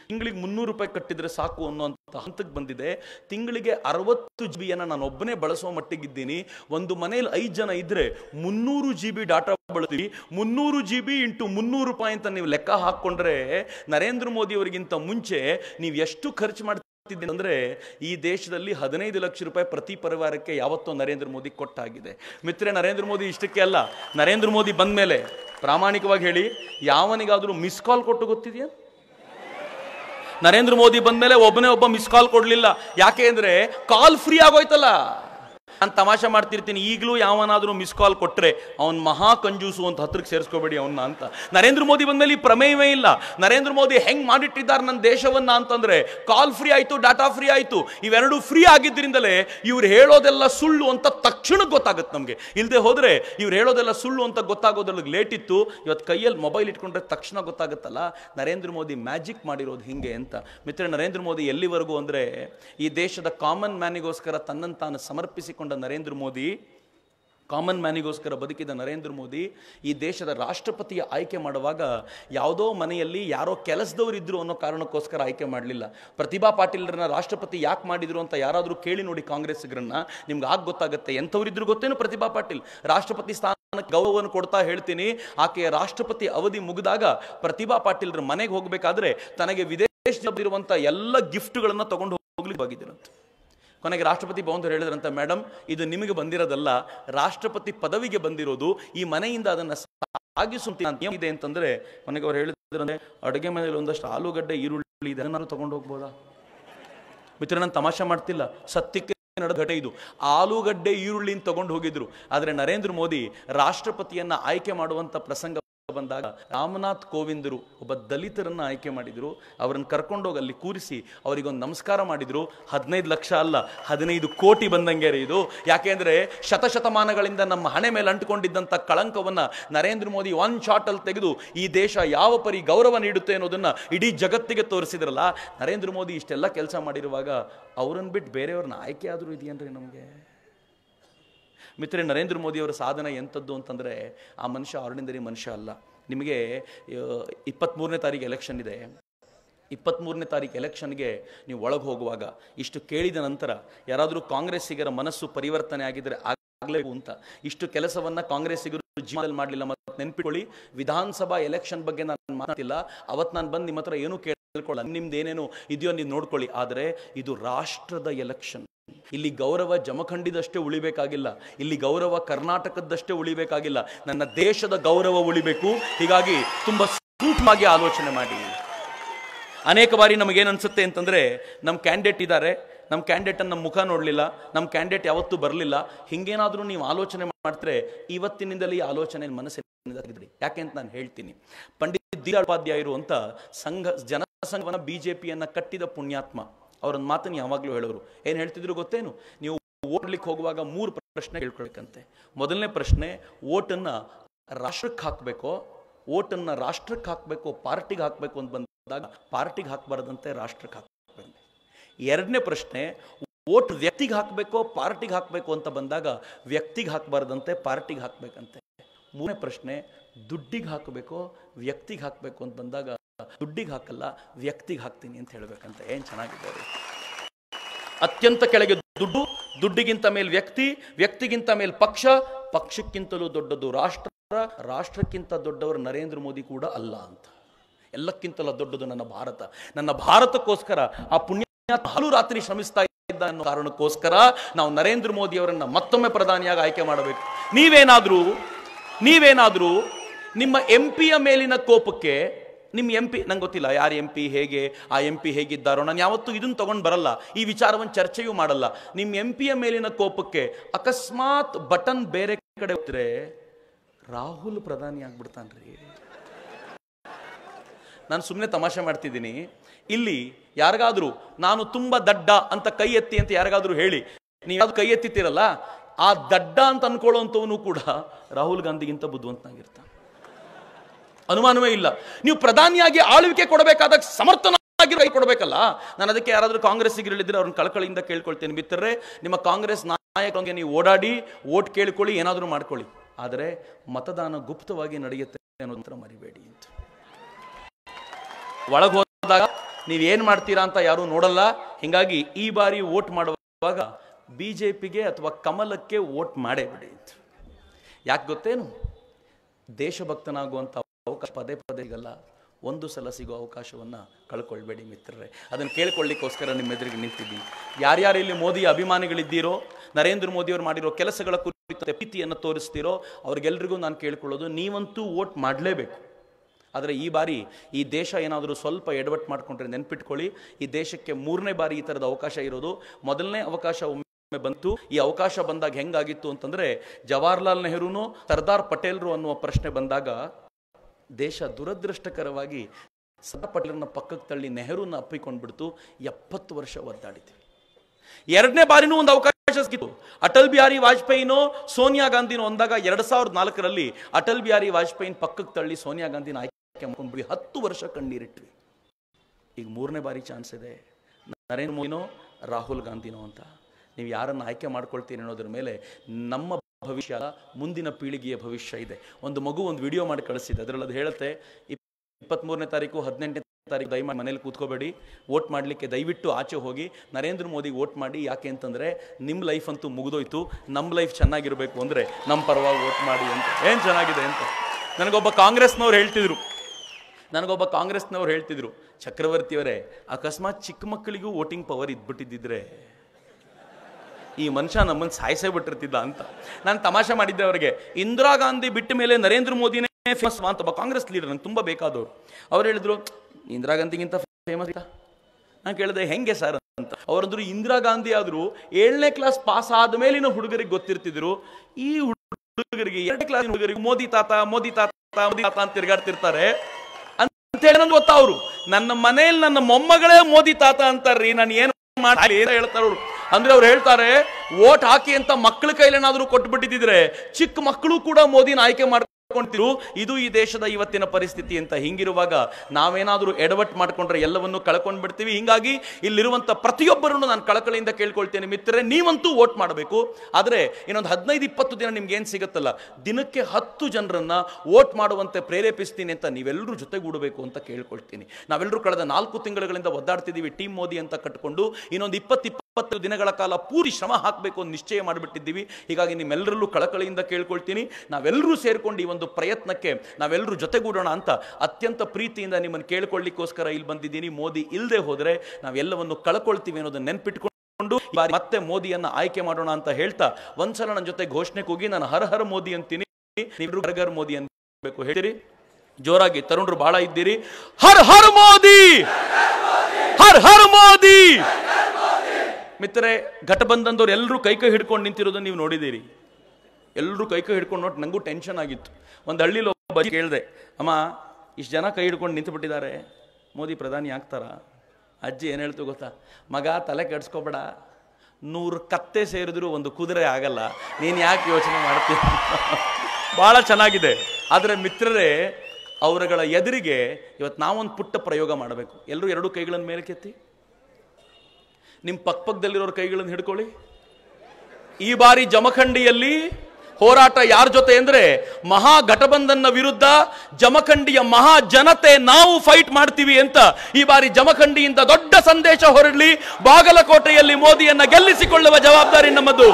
ತಿಂಗಳಿಗೆ ಮುನ್ನೂರು ರೂಪಾಯಿ ಕಟ್ಟಿದ್ರೆ ಸಾಕು ಅನ್ನುವಂಥ ಹಂತಕ್ಕೆ ಬಂದಿದೆ ತಿಂಗಳಿಗೆ ಅರವತ್ತು ಜಿ ಬಿಯನ್ನು ನಾನು ಒಬ್ಬನೇ ಬಳಸೋ ಮಟ್ಟಿಗಿದ್ದೀನಿ ಒಂದು ಮನೆಯಲ್ಲಿ ಐದು ಜನ ಇದ್ರೆ ಮುನ್ನೂರು ಜಿ ಬಿ ಡಾಟಾ ಬಳಸ್ತೀವಿ ಮುನ್ನೂರು ಜಿ ಬಿ ಇಂಟು ಮುನ್ನೂರು ರೂಪಾಯಿ ಅಂತ ನೀವು ಲೆಕ್ಕ ಹಾಕ್ಕೊಂಡ್ರೆ ನರೇಂದ್ರ ಮೋದಿ ಅವರಿಗಿಂತ ಮುಂಚೆ ನೀವು ಎಷ್ಟು ಖರ್ಚು ಮಾಡ್ತೀವಿ ಅಂದ್ರೆ ಈ ದೇಶದಲ್ಲಿ ಹದಿನೈದು ಲಕ್ಷ ರೂಪಾಯಿ ಪ್ರತಿ ಪರಿವಾರಕ್ಕೆ ಯಾವತ್ತೋ ನರೇಂದ್ರ ಮೋದಿ ಕೊಟ್ಟಾಗಿದೆ ಮಿತ್ರೆ ನರೇಂದ್ರ ಮೋದಿ ಇಷ್ಟಕ್ಕೆ ಅಲ್ಲ ನರೇಂದ್ರ ಮೋದಿ ಬಂದ ಮೇಲೆ ಪ್ರಾಮಾಣಿಕವಾಗಿ ಹೇಳಿ ಯಾವನಿಗಾದರೂ ಮಿಸ್ ಕಾಲ್ ಕೊಟ್ಟು ಗೊತ್ತಿದೆಯಾ ನರೇಂದ್ರ ಮೋದಿ ಮೇಲೆ ಒಬ್ಬನೇ ಒಬ್ಬ ಮಿಸ್ ಕಾಲ್ ಕೊಡಲಿಲ್ಲ ಯಾಕೆ ಅಂದರೆ ಕಾಲ್ ಫ್ರೀ ಆಗೋಯ್ತಲ್ಲ ನಾನು ತಮಾಷೆ ಮಾಡ್ತಿರ್ತೀನಿ ಈಗಲೂ ಯಾವನಾದರೂ ಮಿಸ್ ಕಾಲ್ ಕೊಟ್ಟರೆ ಅವ್ನ ಮಹಾ ಕಂಜೂಸು ಅಂತ ಹತ್ರಕ್ಕೆ ಸೇರಿಸ್ಕೋಬೇಡಿ ಅವನ್ನ ಅಂತ ನರೇಂದ್ರ ಮೋದಿ ಬಂದಮೇಲೆ ಈ ಪ್ರಮೇಯವೇ ಇಲ್ಲ ನರೇಂದ್ರ ಮೋದಿ ಹೆಂಗೆ ಮಾಡಿಟ್ಟಿದ್ದಾರೆ ನನ್ನ ದೇಶವನ್ನ ಅಂತಂದ್ರೆ ಕಾಲ್ ಫ್ರೀ ಆಯಿತು ಡಾಟಾ ಫ್ರೀ ಆಯಿತು ಇವೆರಡೂ ಫ್ರೀ ಆಗಿದ್ದರಿಂದಲೇ ಇವ್ರು ಹೇಳೋದೆಲ್ಲ ಸುಳ್ಳು ಅಂತ ತಕ್ಷಣ ಗೊತ್ತಾಗುತ್ತೆ ನಮಗೆ ಇಲ್ಲದೆ ಹೋದರೆ ಇವ್ರು ಹೇಳೋದೆಲ್ಲ ಸುಳ್ಳು ಅಂತ ಗೊತ್ತಾಗೋದ್ರಿಗೆ ಲೇಟ್ ಇತ್ತು ಇವತ್ತು ಕೈಯಲ್ಲಿ ಮೊಬೈಲ್ ಇಟ್ಕೊಂಡ್ರೆ ತಕ್ಷಣ ಗೊತ್ತಾಗುತ್ತಲ್ಲ ನರೇಂದ್ರ ಮೋದಿ ಮ್ಯಾಜಿಕ್ ಮಾಡಿರೋದು ಹಿಂಗೆ ಅಂತ ಮಿತ್ರ ನರೇಂದ್ರ ಮೋದಿ ಎಲ್ಲಿವರೆಗೂ ಅಂದರೆ ಈ ದೇಶದ ಕಾಮನ್ ಮ್ಯಾನಿಗೋಸ್ಕರ ತನ್ನನ್ನು ತಾನು ಸಮರ್ಪಿಸಿಕೊಂಡು ನರೇಂದ್ರ ಮೋದಿ ಕಾಮನ್ ಮ್ಯಾನಿಗೋಸ್ಕರ ಬದುಕಿದ ನರೇಂದ್ರ ಮೋದಿ ಈ ದೇಶದ ರಾಷ್ಟ್ರಪತಿಯ ಆಯ್ಕೆ ಮಾಡುವಾಗ ಯಾವುದೋ ಮನೆಯಲ್ಲಿ ಯಾರೋ ಇದ್ದರು ಅನ್ನೋ ಕಾರಣಕ್ಕೋಸ್ಕರ ಆಯ್ಕೆ ಮಾಡಲಿಲ್ಲ ಪ್ರತಿಭಾ ಪಾಟೀಲ್ರನ್ನ ರಾಷ್ಟ್ರಪತಿ ಯಾಕೆ ಮಾಡಿದ್ರು ಅಂತ ಯಾರಾದರೂ ಕೇಳಿ ನೋಡಿ ಕಾಂಗ್ರೆಸ್ಸಿಗರನ್ನ ನಿಮ್ಗೆ ಆಗ ಗೊತ್ತಾಗುತ್ತೆ ಎಂಥವರಿದ್ರು ಗೊತ್ತೇನು ಪ್ರತಿಭಾ ಪಾಟೀಲ್ ರಾಷ್ಟ್ರಪತಿ ಸ್ಥಾನಕ್ಕೆ ಗೌರವವನ್ನು ಕೊಡ್ತಾ ಹೇಳ್ತೀನಿ ಆಕೆಯ ರಾಷ್ಟ್ರಪತಿ ಅವಧಿ ಮುಗಿದಾಗ ಪ್ರತಿಭಾ ಪಾಟೀಲ್ರ ಮನೆಗೆ ಹೋಗಬೇಕಾದ್ರೆ ತನಗೆ ವಿದೇಶದಲ್ಲಿರುವಂಥ ಎಲ್ಲ ಗಿಫ್ಟ್ಗಳನ್ನು ತಗೊಂಡು ಹೋಗ್ಲಿಕ್ಕೆ ಕೊನೆಗೆ ರಾಷ್ಟ್ರಪತಿ ಭವನದವರು ಹೇಳಿದ್ರಂತ ಮೇಡಮ್ ಇದು ನಿಮಗೆ ಬಂದಿರೋದಲ್ಲ ರಾಷ್ಟ್ರಪತಿ ಪದವಿಗೆ ಬಂದಿರೋದು ಈ ಮನೆಯಿಂದ ಅದನ್ನು ಸಾಗಿಸುವಂತ ಅಂತ ಇದೆ ಅಂತಂದರೆ ಕೊನೆಗೆ ಅವ್ರು ಹೇಳಿದ್ರಂದ್ರೆ ಅಡುಗೆ ಮನೆಯಲ್ಲಿ ಒಂದಷ್ಟು ಆಲೂಗಡ್ಡೆ ಈರುಳ್ಳಿ ಇದನ್ನು ತಗೊಂಡು ಹೋಗ್ಬೋದಾ ಮಿತ್ರ ನಾನು ತಮಾಷೆ ಮಾಡ್ತಿಲ್ಲ ಸತ್ಯಕ್ಕೆ ನಡೆದ ಇದು ಆಲೂಗಡ್ಡೆ ಈರುಳ್ಳಿ ತಗೊಂಡು ಹೋಗಿದ್ರು ಆದರೆ ನರೇಂದ್ರ ಮೋದಿ ರಾಷ್ಟ್ರಪತಿಯನ್ನು ಆಯ್ಕೆ ಮಾಡುವಂಥ ಪ್ರಸಂಗ ಬಂದಾಗ ರಾಮನಾಥ್ ಕೋವಿಂದರು ಒಬ್ಬ ದಲಿತರನ್ನು ಆಯ್ಕೆ ಮಾಡಿದರು ಅವರನ್ನು ಕರ್ಕೊಂಡೋಗಿ ಅಲ್ಲಿ ಕೂರಿಸಿ ಅವರಿಗೊಂದು ನಮಸ್ಕಾರ ಮಾಡಿದರು ಹದಿನೈದು ಲಕ್ಷ ಅಲ್ಲ ಹದಿನೈದು ಕೋಟಿ ಬಂದಂಗೆ ರೀ ಇದು ಯಾಕೆಂದರೆ ಶತಶತಮಾನಗಳಿಂದ ನಮ್ಮ ಹಣೆ ಮೇಲೆ ಅಂಟುಕೊಂಡಿದ್ದಂಥ ಕಳಂಕವನ್ನು ನರೇಂದ್ರ ಮೋದಿ ಒನ್ ಶಾಟಲ್ಲಿ ತೆಗೆದು ಈ ದೇಶ ಯಾವ ಪರಿ ಗೌರವ ನೀಡುತ್ತೆ ಅನ್ನೋದನ್ನು ಇಡೀ ಜಗತ್ತಿಗೆ ತೋರಿಸಿದ್ರಲ್ಲ ನರೇಂದ್ರ ಮೋದಿ ಇಷ್ಟೆಲ್ಲ ಕೆಲಸ ಮಾಡಿರುವಾಗ ಅವರನ್ನು ಬಿಟ್ಟು ಬೇರೆಯವ್ರನ್ನ ಆಯ್ಕೆ ಆದರೂ ಇದೆಯೇನ್ರಿ ನಮಗೆ ಮಿತ್ರೇ ನರೇಂದ್ರ ಮೋದಿಯವರ ಸಾಧನ ಎಂಥದ್ದು ಅಂತಂದರೆ ಆ ಮನುಷ್ಯ ಆರ್ಡಿನರಿ ಮನುಷ್ಯ ಅಲ್ಲ ನಿಮಗೆ ಇಪ್ಪತ್ತ್ಮೂರನೇ ತಾರೀಕು ಎಲೆಕ್ಷನ್ ಇದೆ ಇಪ್ಪತ್ತ್ಮೂರನೇ ತಾರೀಕು ಎಲೆಕ್ಷನ್ಗೆ ನೀವು ಒಳಗೆ ಹೋಗುವಾಗ ಇಷ್ಟು ಕೇಳಿದ ನಂತರ ಯಾರಾದರೂ ಕಾಂಗ್ರೆಸ್ಸಿಗರ ಮನಸ್ಸು ಪರಿವರ್ತನೆ ಆಗಿದ್ರೆ ಆಗಲೇ ಅಂತ ಇಷ್ಟು ಕೆಲಸವನ್ನು ಕಾಂಗ್ರೆಸ್ಸಿಗರು ಜೀವನದಲ್ಲಿ ಮಾಡಲಿಲ್ಲ ಮತ್ತು ನೆನ್ಪಿಟ್ಕೊಳ್ಳಿ ವಿಧಾನಸಭಾ ಎಲೆಕ್ಷನ್ ಬಗ್ಗೆ ನಾನು ಮಾತಿಲ್ಲ ಅವತ್ತು ನಾನು ಬಂದು ನಿಮ್ಮ ಹತ್ರ ಏನೂ ಕೇಳಿಕೊಳ್ಳ ನಿಮ್ದು ಏನೇನು ಇದೆಯೋ ನೀವು ನೋಡ್ಕೊಳ್ಳಿ ಆದರೆ ಇದು ರಾಷ್ಟ್ರದ ಎಲೆಕ್ಷನ್ ಇಲ್ಲಿ ಗೌರವ ಜಮಖಂಡಿದಷ್ಟೇ ಉಳಿಬೇಕಾಗಿಲ್ಲ ಇಲ್ಲಿ ಗೌರವ ಕರ್ನಾಟಕದಷ್ಟೇ ಉಳಿಬೇಕಾಗಿಲ್ಲ ನನ್ನ ದೇಶದ ಗೌರವ ಉಳಿಬೇಕು ಹೀಗಾಗಿ ತುಂಬ ಸೂಕ್ಷ್ಮವಾಗಿ ಆಲೋಚನೆ ಮಾಡಿ ಅನೇಕ ಬಾರಿ ನಮಗೇನಿಸುತ್ತೆ ಅನ್ಸುತ್ತೆ ಅಂತಂದರೆ ನಮ್ಮ ಕ್ಯಾಂಡಿಡೇಟ್ ಇದ್ದಾರೆ ನಮ್ಮ ಕ್ಯಾಂಡಿಡೇಟನ್ನು ನಮ್ಮ ಮುಖ ನೋಡಲಿಲ್ಲ ನಮ್ಮ ಕ್ಯಾಂಡಿಡೇಟ್ ಯಾವತ್ತೂ ಬರಲಿಲ್ಲ ಹಿಂಗೇನಾದರೂ ನೀವು ಆಲೋಚನೆ ಮಾಡ್ತಾರೆ ಇವತ್ತಿನಿಂದಲೇ ಈ ಆಲೋಚನೆ ಮನಸ್ಸಿನಿಂದ ತೆಗೆದ್ರಿ ಯಾಕೆ ಅಂತ ನಾನು ಹೇಳ್ತೀನಿ ಪಂಡಿತ್ ದೀನೋಪಾಧ್ಯಾಯರು ಅಂತ ಸಂಘ ಜನ ಬಿ ಜೆ ಕಟ್ಟಿದ ಪುಣ್ಯಾತ್ಮ ಅವರೊಂದು ಮಾತನ್ನು ಯಾವಾಗಲೂ ಹೇಳೋರು ಏನು ಹೇಳ್ತಿದ್ರು ಗೊತ್ತೇನು ನೀವು ಓಡ್ಲಿಕ್ಕೆ ಹೋಗುವಾಗ ಮೂರು ಪ್ರಶ್ನೆ ಹೇಳ್ಕೊಳ್ಬೇಕಂತೆ ಮೊದಲನೇ ಪ್ರಶ್ನೆ ಓಟನ್ನು ರಾಷ್ಟ್ರಕ್ಕೆ ಹಾಕಬೇಕೋ ಓಟನ್ನು ರಾಷ್ಟ್ರಕ್ಕೆ ಹಾಕಬೇಕು ಪಾರ್ಟಿಗೆ ಹಾಕಬೇಕು ಅಂತ ಬಂದಾಗ ಪಾರ್ಟಿಗೆ ಹಾಕಬಾರ್ದಂತೆ ರಾಷ್ಟ್ರಕ್ಕೆ ಹಾಕಬೇಕು ಎರಡನೇ ಪ್ರಶ್ನೆ ಓಟ್ ವ್ಯಕ್ತಿಗೆ ಹಾಕಬೇಕೋ ಪಾರ್ಟಿಗೆ ಹಾಕಬೇಕು ಅಂತ ಬಂದಾಗ ವ್ಯಕ್ತಿಗೆ ಹಾಕಬಾರ್ದಂತೆ ಪಾರ್ಟಿಗೆ ಹಾಕಬೇಕಂತೆ ಮೂರನೇ ಪ್ರಶ್ನೆ ದುಡ್ಡಿಗೆ ಹಾಕಬೇಕು ವ್ಯಕ್ತಿಗೆ ಹಾಕಬೇಕು ಅಂತ ಬಂದಾಗ ದುಡ್ಡಿಗೆ ಹಾಕಲ್ಲ ವ್ಯಕ್ತಿಗೆ ಹಾಕ್ತೀನಿ ಅಂತ ಹೇಳಬೇಕಂತ ಏನು ಚೆನ್ನಾಗಿದ್ದಾರೆ ಅತ್ಯಂತ ಕೆಳಗೆ ದುಡ್ಡು ದುಡ್ಡಿಗಿಂತ ಮೇಲೆ ವ್ಯಕ್ತಿ ವ್ಯಕ್ತಿಗಿಂತ ಮೇಲೆ ಪಕ್ಷ ಪಕ್ಷಕ್ಕಿಂತಲೂ ದೊಡ್ಡದು ರಾಷ್ಟ್ರ ರಾಷ್ಟ್ರಕ್ಕಿಂತ ದೊಡ್ಡವರು ನರೇಂದ್ರ ಮೋದಿ ಕೂಡ ಅಲ್ಲ ಅಂತ ಎಲ್ಲಕ್ಕಿಂತಲೂ ದೊಡ್ಡದು ನನ್ನ ಭಾರತ ನನ್ನ ಭಾರತಕ್ಕೋಸ್ಕರ ಆ ಪುಣ್ಯ ಹಲವು ರಾತ್ರಿ ಶ್ರಮಿಸ್ತಾ ಇದ್ದ ಅನ್ನೋ ಕಾರಣಕ್ಕೋಸ್ಕರ ನಾವು ನರೇಂದ್ರ ಮೋದಿ ಅವರನ್ನ ಮತ್ತೊಮ್ಮೆ ಪ್ರಧಾನಿಯಾಗಿ ಆಯ್ಕೆ ಮಾಡಬೇಕು ನೀವೇನಾದರೂ ನೀವೇನಾದರೂ ನಿಮ್ಮ ಎಂ ಪಿಯ ಮೇಲಿನ ಕೋಪಕ್ಕೆ ನಿಮ್ಮ ಎಂ ಪಿ ನಂಗೆ ಗೊತ್ತಿಲ್ಲ ಯಾರು ಎಂ ಪಿ ಹೇಗೆ ಆ ಎಂ ಪಿ ಹೇಗಿದ್ದಾರೋ ನಾನು ಯಾವತ್ತೂ ಇದನ್ನು ತೊಗೊಂಡು ಬರಲ್ಲ ಈ ವಿಚಾರವನ್ನು ಚರ್ಚೆಯೂ ಮಾಡಲ್ಲ ನಿಮ್ಮ ಎಂ ಪಿಯ ಮೇಲಿನ ಕೋಪಕ್ಕೆ ಅಕಸ್ಮಾತ್ ಬಟನ್ ಬೇರೆ ಕಡೆ ಹೋದ್ರೆ ರಾಹುಲ್ ಪ್ರಧಾನಿ ಆಗ್ಬಿಡ್ತಾನ್ರಿ ನಾನು ಸುಮ್ಮನೆ ತಮಾಷೆ ಮಾಡ್ತಿದ್ದೀನಿ ಇಲ್ಲಿ ಯಾರಿಗಾದರೂ ನಾನು ತುಂಬ ದಡ್ಡ ಅಂತ ಕೈ ಎತ್ತಿ ಅಂತ ಯಾರಿಗಾದರೂ ಹೇಳಿ ನೀವು ಕೈ ಎತ್ತಿತ್ತೀರಲ್ಲ ಆ ದಡ್ಡ ಅಂತ ಅನ್ಕೊಳ್ಳೋವಂಥವನು ಕೂಡ ರಾಹುಲ್ ಗಾಂಧಿಗಿಂತ ಬುದ್ಧಿವಂತನಾಗಿರ್ತಾನೆ ಅನುಮಾನವೇ ಇಲ್ಲ ನೀವು ಪ್ರಧಾನಿಯಾಗಿ ಆಳ್ವಿಕೆ ಕೊಡಬೇಕಾದಾಗ ಸಮರ್ಥನ ಕೊಡಬೇಕಲ್ಲ ನಾನು ಅದಕ್ಕೆ ಯಾರಾದರೂ ಕಾಂಗ್ರೆಸ್ಗೆ ಹೇಳಿದ್ರೆ ಅವ್ರನ್ನ ಕಳಕಳಿಯಿಂದ ಕೇಳ್ಕೊಳ್ತೇನೆ ಬಿತ್ತರೆ ನಿಮ್ಮ ಕಾಂಗ್ರೆಸ್ ನಾಯಕರಿಗೆ ನೀವು ಓಡಾಡಿ ಓಟ್ ಕೇಳಿಕೊಳ್ಳಿ ಏನಾದರೂ ಮಾಡ್ಕೊಳ್ಳಿ ಆದರೆ ಮತದಾನ ಗುಪ್ತವಾಗಿ ನಡೆಯುತ್ತೆ ಅನ್ನೋದ್ರ ಮರಿಬೇಡಿ ಅಂತ ಒಳಗೆ ಹೋದಾಗ ನೀವೇನು ಮಾಡ್ತೀರಾ ಅಂತ ಯಾರೂ ನೋಡಲ್ಲ ಹಿಂಗಾಗಿ ಈ ಬಾರಿ ಓಟ್ ಮಾಡುವಾಗ ಬಿ ಜೆ ಪಿಗೆ ಅಥವಾ ಕಮಲಕ್ಕೆ ಓಟ್ ಮಾಡೇ ಬಿಡಿ ಅಂತ ಯಾಕೆ ಗೊತ್ತೇನು ದೇಶಭಕ್ತನಾಗುವಂಥ ಅವಕಾಶ ಪದೇ ಪದೇ ಸಿಗಲ್ಲ ಒಂದು ಸಲ ಸಿಗೋ ಅವಕಾಶವನ್ನು ಕಳ್ಕೊಳ್ಬೇಡಿ ಮಿತ್ರರೇ ಅದನ್ನು ಕೇಳ್ಕೊಳ್ಳಿಕ್ಕೋಸ್ಕರ ನಿಮ್ಮ ಎದುರಿಗೆ ನಿಂತಿದ್ದೀನಿ ಯಾರ್ಯಾರು ಇಲ್ಲಿ ಮೋದಿ ಅಭಿಮಾನಿಗಳಿದ್ದೀರೋ ನರೇಂದ್ರ ಮೋದಿಯವರು ಮಾಡಿರೋ ಕೆಲಸಗಳ ಕುರಿತು ಪ್ರೀತಿಯನ್ನು ತೋರಿಸ್ತೀರೋ ಅವ್ರಿಗೆಲ್ರಿಗೂ ನಾನು ಕೇಳ್ಕೊಳ್ಳೋದು ನೀವಂತೂ ವೋಟ್ ಮಾಡಲೇಬೇಕು ಆದರೆ ಈ ಬಾರಿ ಈ ದೇಶ ಏನಾದರೂ ಸ್ವಲ್ಪ ಎಡವಟ್ ಮಾಡಿಕೊಂಡ್ರೆ ನೆನ್ಪಿಟ್ಕೊಳ್ಳಿ ಈ ದೇಶಕ್ಕೆ ಮೂರನೇ ಬಾರಿ ಈ ಥರದ ಅವಕಾಶ ಇರೋದು ಮೊದಲನೇ ಅವಕಾಶ ಒಮ್ಮೆ ಬಂತು ಈ ಅವಕಾಶ ಬಂದಾಗ ಹೆಂಗಾಗಿತ್ತು ಅಂತಂದರೆ ಜವಾಹರ್ಲಾಲ್ ನೆಹರೂನು ಸರ್ದಾರ್ ಪಟೇಲ್ರು ಅನ್ನುವ ಪ್ರಶ್ನೆ ಬಂದಾಗ ದೇಶ ದುರದೃಷ್ಟಕರವಾಗಿ ಸದಾ ಪಟೇಲರನ್ನ ಪಕ್ಕಕ್ಕೆ ತಳ್ಳಿ ನೆಹರೂನ ಅಪ್ಪಿಕೊಂಡ್ಬಿಡ್ತು ಎಪ್ಪತ್ತು ವರ್ಷ ಒದ್ದಾಡಿದ್ವಿ ಎರಡನೇ ಬಾರಿನೂ ಒಂದು ಅವಕಾಶ ಸಿಕ್ಕಿತು ಅಟಲ್ ಬಿಹಾರಿ ವಾಜಪೇಯಿನೋ ಸೋನಿಯಾ ಗಾಂಧಿನೋ ಒಂದಾಗ ಎರಡು ಸಾವಿರದ ನಾಲ್ಕರಲ್ಲಿ ಅಟಲ್ ಬಿಹಾರಿ ವಾಜಪೇಯಿನ ಪಕ್ಕಕ್ಕೆ ತಳ್ಳಿ ಸೋನಿಯಾ ಗಾಂಧಿನ ಆಯ್ಕೆ ಮಾಡ್ಕೊಂಡ್ಬಿಡಿ ಹತ್ತು ವರ್ಷ ಕಣ್ಣೀರಿಟ್ವಿ ಈಗ ಮೂರನೇ ಬಾರಿ ಚಾನ್ಸ್ ಇದೆ ನರೇಂದ್ರ ಮೋದಿನೋ ರಾಹುಲ್ ಗಾಂಧಿನೋ ಅಂತ ನೀವು ಯಾರನ್ನು ಆಯ್ಕೆ ಮಾಡ್ಕೊಳ್ತೀರಿ ಅನ್ನೋದ್ರ ಮೇಲೆ ನಮ್ಮ ಭವಿಷ್ಯ ಮುಂದಿನ ಪೀಳಿಗೆಯ ಭವಿಷ್ಯ ಇದೆ ಒಂದು ಮಗು ಒಂದು ವಿಡಿಯೋ ಮಾಡಿ ಕಳಿಸಿದೆ ಅದರಲ್ಲಿ ಅದು ಹೇಳುತ್ತೆ ಇಪ್ಪತ್ತ್ಮೂರನೇ ತಾರೀಕು ಹದಿನೆಂಟನೇ ತಾರೀಕು ದಯಮಾಡಿ ಮನೇಲಿ ಕೂತ್ಕೋಬೇಡಿ ವೋಟ್ ಮಾಡಲಿಕ್ಕೆ ದಯವಿಟ್ಟು ಆಚೆ ಹೋಗಿ ನರೇಂದ್ರ ಮೋದಿ ವೋಟ್ ಮಾಡಿ ಯಾಕೆ ಅಂತಂದರೆ ನಿಮ್ಮ ಲೈಫ್ ಅಂತೂ ಮುಗಿದೋಯ್ತು ನಮ್ಮ ಲೈಫ್ ಚೆನ್ನಾಗಿರಬೇಕು ಅಂದರೆ ನಮ್ಮ ಪರವಾಗಿ ವೋಟ್ ಮಾಡಿ ಅಂತ ಏನು ಚೆನ್ನಾಗಿದೆ ಅಂತ ನನಗೊಬ್ಬ ಕಾಂಗ್ರೆಸ್ನವ್ರು ಹೇಳ್ತಿದ್ರು ನನಗೊಬ್ಬ ಕಾಂಗ್ರೆಸ್ನವ್ರು ಹೇಳ್ತಿದ್ರು ಚಕ್ರವರ್ತಿಯವರೇ ಅಕಸ್ಮಾತ್ ಚಿಕ್ಕ ಮಕ್ಕಳಿಗೂ ವೋಟಿಂಗ್ ಪವರ್ ಇದ್ಬಿಟ್ಟಿದ್ದಿದ್ರೆ ಈ ಮನುಷ್ಯ ನಮ್ಮನ್ನು ಸಾಯಿಸೇ ಬಿಟ್ಟಿರ್ತಿದ್ದ ಅಂತ ನಾನು ತಮಾಷೆ ಮಾಡಿದ್ದೆ ಅವರಿಗೆ ಇಂದಿರಾ ಗಾಂಧಿ ಬಿಟ್ಟ ಮೇಲೆ ನರೇಂದ್ರ ಮೋದಿನೇ ಫೇಮಸ್ ಅಂತ ಕಾಂಗ್ರೆಸ್ ಲೀಡರ್ ನಂಗೆ ತುಂಬ ಬೇಕಾದವರು ಅವ್ರು ಹೇಳಿದ್ರು ಇಂದಿರಾ ಗಾಂಧಿಗಿಂತ ಫೇಮಸ್ ನಾನು ಕೇಳಿದೆ ಹೆಂಗೆ ಸರ್ ಅಂತ ಅವರಂದ್ರು ಇಂದಿರಾ ಗಾಂಧಿ ಆದರೂ ಏಳನೇ ಕ್ಲಾಸ್ ಪಾಸ್ ಆದ ಮೇಲಿನ ಹುಡುಗರಿಗೆ ಗೊತ್ತಿರ್ತಿದ್ರು ಈ ಹುಡುಗರಿಗೆ ಎರಡನೇ ಕ್ಲಾಸ್ ಹುಡುಗರಿಗೆ ಮೋದಿ ತಾತ ಮೋದಿ ತಾತ ಮೋದಿ ತಾತ ಅಂತ ತಿರ್ಗಾಡ್ತಿರ್ತಾರೆ ಅಂತೇಳಿ ನಂದು ಗೊತ್ತಾ ಅವರು ನನ್ನ ಮನೆಯಲ್ಲಿ ನನ್ನ ಮೊಮ್ಮಗಳೇ ಮೋದಿ ತಾತ ಅಂತಾರ್ರಿ ನಾನು ಏನು ಮಾಡಿ ಹೇಳ್ತಾರ ಅಂದ್ರೆ ಅವ್ರು ಹೇಳ್ತಾರೆ ವೋಟ್ ಹಾಕಿ ಅಂತ ಮಕ್ಕಳ ಕೈಲೇನಾದ್ರೂ ಬಿಟ್ಟಿದ್ರೆ ಚಿಕ್ಕ ಮಕ್ಕಳು ಕೂಡ ಮೋದಿನ ಆಯ್ಕೆ ಮಾಡ್ತಾರೆ ಇದು ಈ ದೇಶದ ಇವತ್ತಿನ ಪರಿಸ್ಥಿತಿ ಅಂತ ಹಿಂಗಿರುವಾಗ ನಾವೇನಾದರೂ ಎಡವಟ್ ಮಾಡ್ಕೊಂಡ್ರೆ ಎಲ್ಲವನ್ನು ಕಳ್ಕೊಂಡು ಬಿಡ್ತೀವಿ ಹಿಂಗಾಗಿ ಇಲ್ಲಿರುವಂಥ ಪ್ರತಿಯೊಬ್ಬರನ್ನು ನಾನು ಕಳಕಳಿಯಿಂದ ಕೇಳ್ಕೊಳ್ತೇನೆ ಮಿತ್ರರೇ ನೀವಂತೂ ವೋಟ್ ಮಾಡಬೇಕು ಆದರೆ ಇನ್ನೊಂದು ಹದಿನೈದು ಇಪ್ಪತ್ತು ದಿನ ನಿಮ್ಗೆ ಏನ್ ಸಿಗುತ್ತಲ್ಲ ದಿನಕ್ಕೆ ಹತ್ತು ಜನರನ್ನ ವೋಟ್ ಮಾಡುವಂತೆ ಪ್ರೇರೇಪಿಸ್ತೀನಿ ಅಂತ ನೀವೆಲ್ಲರೂ ಜೊತೆಗೂಡಬೇಕು ಅಂತ ಕೇಳ್ಕೊಳ್ತೀನಿ ನಾವೆಲ್ಲರೂ ಕಳೆದ ನಾಲ್ಕು ತಿಂಗಳುಗಳಿಂದ ಒದ್ದಾಡ್ತಿದ್ದೀವಿ ಟೀಮ್ ಮೋದಿ ಅಂತ ಕಟ್ಕೊಂಡು ಇನ್ನೊಂದು ಇಪ್ಪತ್ತು ಇಪ್ಪತ್ತು ದಿನಗಳ ಕಾಲ ಪೂರಿ ಶ್ರಮ ಹಾಕಬೇಕು ಅಂತ ನಿಶ್ಚಯ ಮಾಡಿಬಿಟ್ಟಿದ್ದೀವಿ ಹೀಗಾಗಿ ನಿಮ್ಮೆಲ್ಲರಲ್ಲೂ ಕಳಕಳಿಯಿಂದ ಕೇಳ್ಕೊಳ್ತೀನಿ ನಾವೆಲ್ಲರೂ ಸೇರಿಕೊಂಡು ಈ ಒಂದು ಪ್ರಯತ್ನಕ್ಕೆ ನಾವೆಲ್ಲರೂ ಜೊತೆಗೂಡೋಣ ಅಂತ ಅತ್ಯಂತ ಪ್ರೀತಿಯಿಂದ ನಿಮ್ಮನ್ನು ಕೇಳ್ಕೊಳ್ಳಿಕ್ಕೋಸ್ಕರ ಇಲ್ಲಿ ಬಂದಿದ್ದೀನಿ ಮೋದಿ ಇಲ್ಲದೆ ಹೋದರೆ ನಾವೆಲ್ಲವನ್ನು ಕಳ್ಕೊಳ್ತೀವಿ ಅನ್ನೋದನ್ನ ನೆನ್ಪಿಟ್ಕೊಂಡು ಮತ್ತೆ ಮೋದಿಯನ್ನ ಆಯ್ಕೆ ಮಾಡೋಣ ಅಂತ ಹೇಳ್ತಾ ಒಂದ್ಸಲ ನನ್ನ ಜೊತೆ ಘೋಷಣೆ ಕೂಗಿ ನಾನು ಹರ ಹರ ಮೋದಿ ಅಂತೀನಿ ನೀವು ಹರ ಮೋದಿ ಅಂತ ಹೇಳಿರಿ ಜೋರಾಗಿ ತರುಣರು ಬಹಳ ಇದ್ದೀರಿ ಹರ್ ಹರ್ ಮೋದಿ ಹರ್ ಹರ್ ಮೋದಿ ಮಿತ್ರರೆ ಘಟಬಂಧನದವ್ರು ಎಲ್ಲರೂ ಕೈ ಕೈ ಹಿಡ್ಕೊಂಡು ನಿಂತಿರೋದನ್ನು ನೀವು ನೋಡಿದ್ದೀರಿ ಎಲ್ಲರೂ ಕೈ ಕೈ ಹಿಡ್ಕೊಂಡು ನೋಡಿ ನನಗೂ ಟೆನ್ಷನ್ ಆಗಿತ್ತು ಒಂದು ಹಳ್ಳಿಲಿ ಒಬ್ಬ ಕೇಳಿದೆ ಅಮ್ಮ ಇಷ್ಟು ಜನ ಕೈ ಹಿಡ್ಕೊಂಡು ನಿಂತುಬಿಟ್ಟಿದ್ದಾರೆ ಮೋದಿ ಪ್ರಧಾನಿ ಆಗ್ತಾರ ಅಜ್ಜಿ ಏನು ಹೇಳ್ತು ಗೊತ್ತಾ ಮಗ ತಲೆ ಕೆಡ್ಸ್ಕೊಬೇಡ ನೂರು ಕತ್ತೆ ಸೇರಿದ್ರು ಒಂದು ಕುದುರೆ ಆಗಲ್ಲ ನೀನು ಯಾಕೆ ಯೋಚನೆ ಮಾಡ್ತೀನಿ ಭಾಳ ಚೆನ್ನಾಗಿದೆ ಆದರೆ ಮಿತ್ರರೇ ಅವರುಗಳ ಎದುರಿಗೆ ಇವತ್ತು ನಾವೊಂದು ಪುಟ್ಟ ಪ್ರಯೋಗ ಮಾಡಬೇಕು ಎಲ್ಲರೂ ಎರಡು ಕೈಗಳನ್ನು ಮೇಲೆ ಕೆತ್ತಿ ನಿಮ್ಮ ಪಕ್ಕಪಕ್ಕದಲ್ಲಿರೋರ ಕೈಗಳನ್ನು ಹಿಡ್ಕೊಳ್ಳಿ ಈ ಬಾರಿ ಜಮಖಂಡಿಯಲ್ಲಿ ಹೋರಾಟ ಯಾರ ಜೊತೆ ಅಂದ್ರೆ ಮಹಾಗಠಬಂಧನ್ನ ವಿರುದ್ಧ ಜಮಖಂಡಿಯ ಮಹಾ ಜನತೆ ನಾವು ಫೈಟ್ ಮಾಡ್ತೀವಿ ಅಂತ ಈ ಬಾರಿ ಜಮಖಂಡಿಯಿಂದ ದೊಡ್ಡ ಸಂದೇಶ ಹೊರಡಲಿ ಬಾಗಲಕೋಟೆಯಲ್ಲಿ ಮೋದಿಯನ್ನ ಗೆಲ್ಲಿಸಿಕೊಳ್ಳುವ ಜವಾಬ್ದಾರಿ ನಮ್ಮದು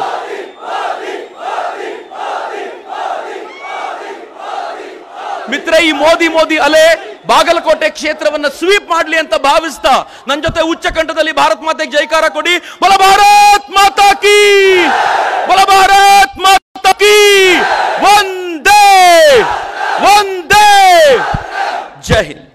ಮಿತ್ರ ಈ ಮೋದಿ ಮೋದಿ ಅಲೆ ಬಾಗಲಕೋಟೆ ಕ್ಷೇತ್ರವನ್ನು ಸ್ವೀಪ್ ಮಾಡಲಿ ಅಂತ ಭಾವಿಸ್ತಾ ನನ್ನ ಜೊತೆ ಉಚ್ಚ ಕಂಠದಲ್ಲಿ ಭಾರತ್ ಮಾತೆಗೆ ಜೈಕಾರ ಕೊಡಿ ಬಲ ಭಾರತ್ ಮಾತಾ ಕಿ ಬಲ ಭಾರತ್ ಮಾತಾ ಕಿ ಒಂದೇ ಒಂದೇ ಜೈ ಹಿಂದ್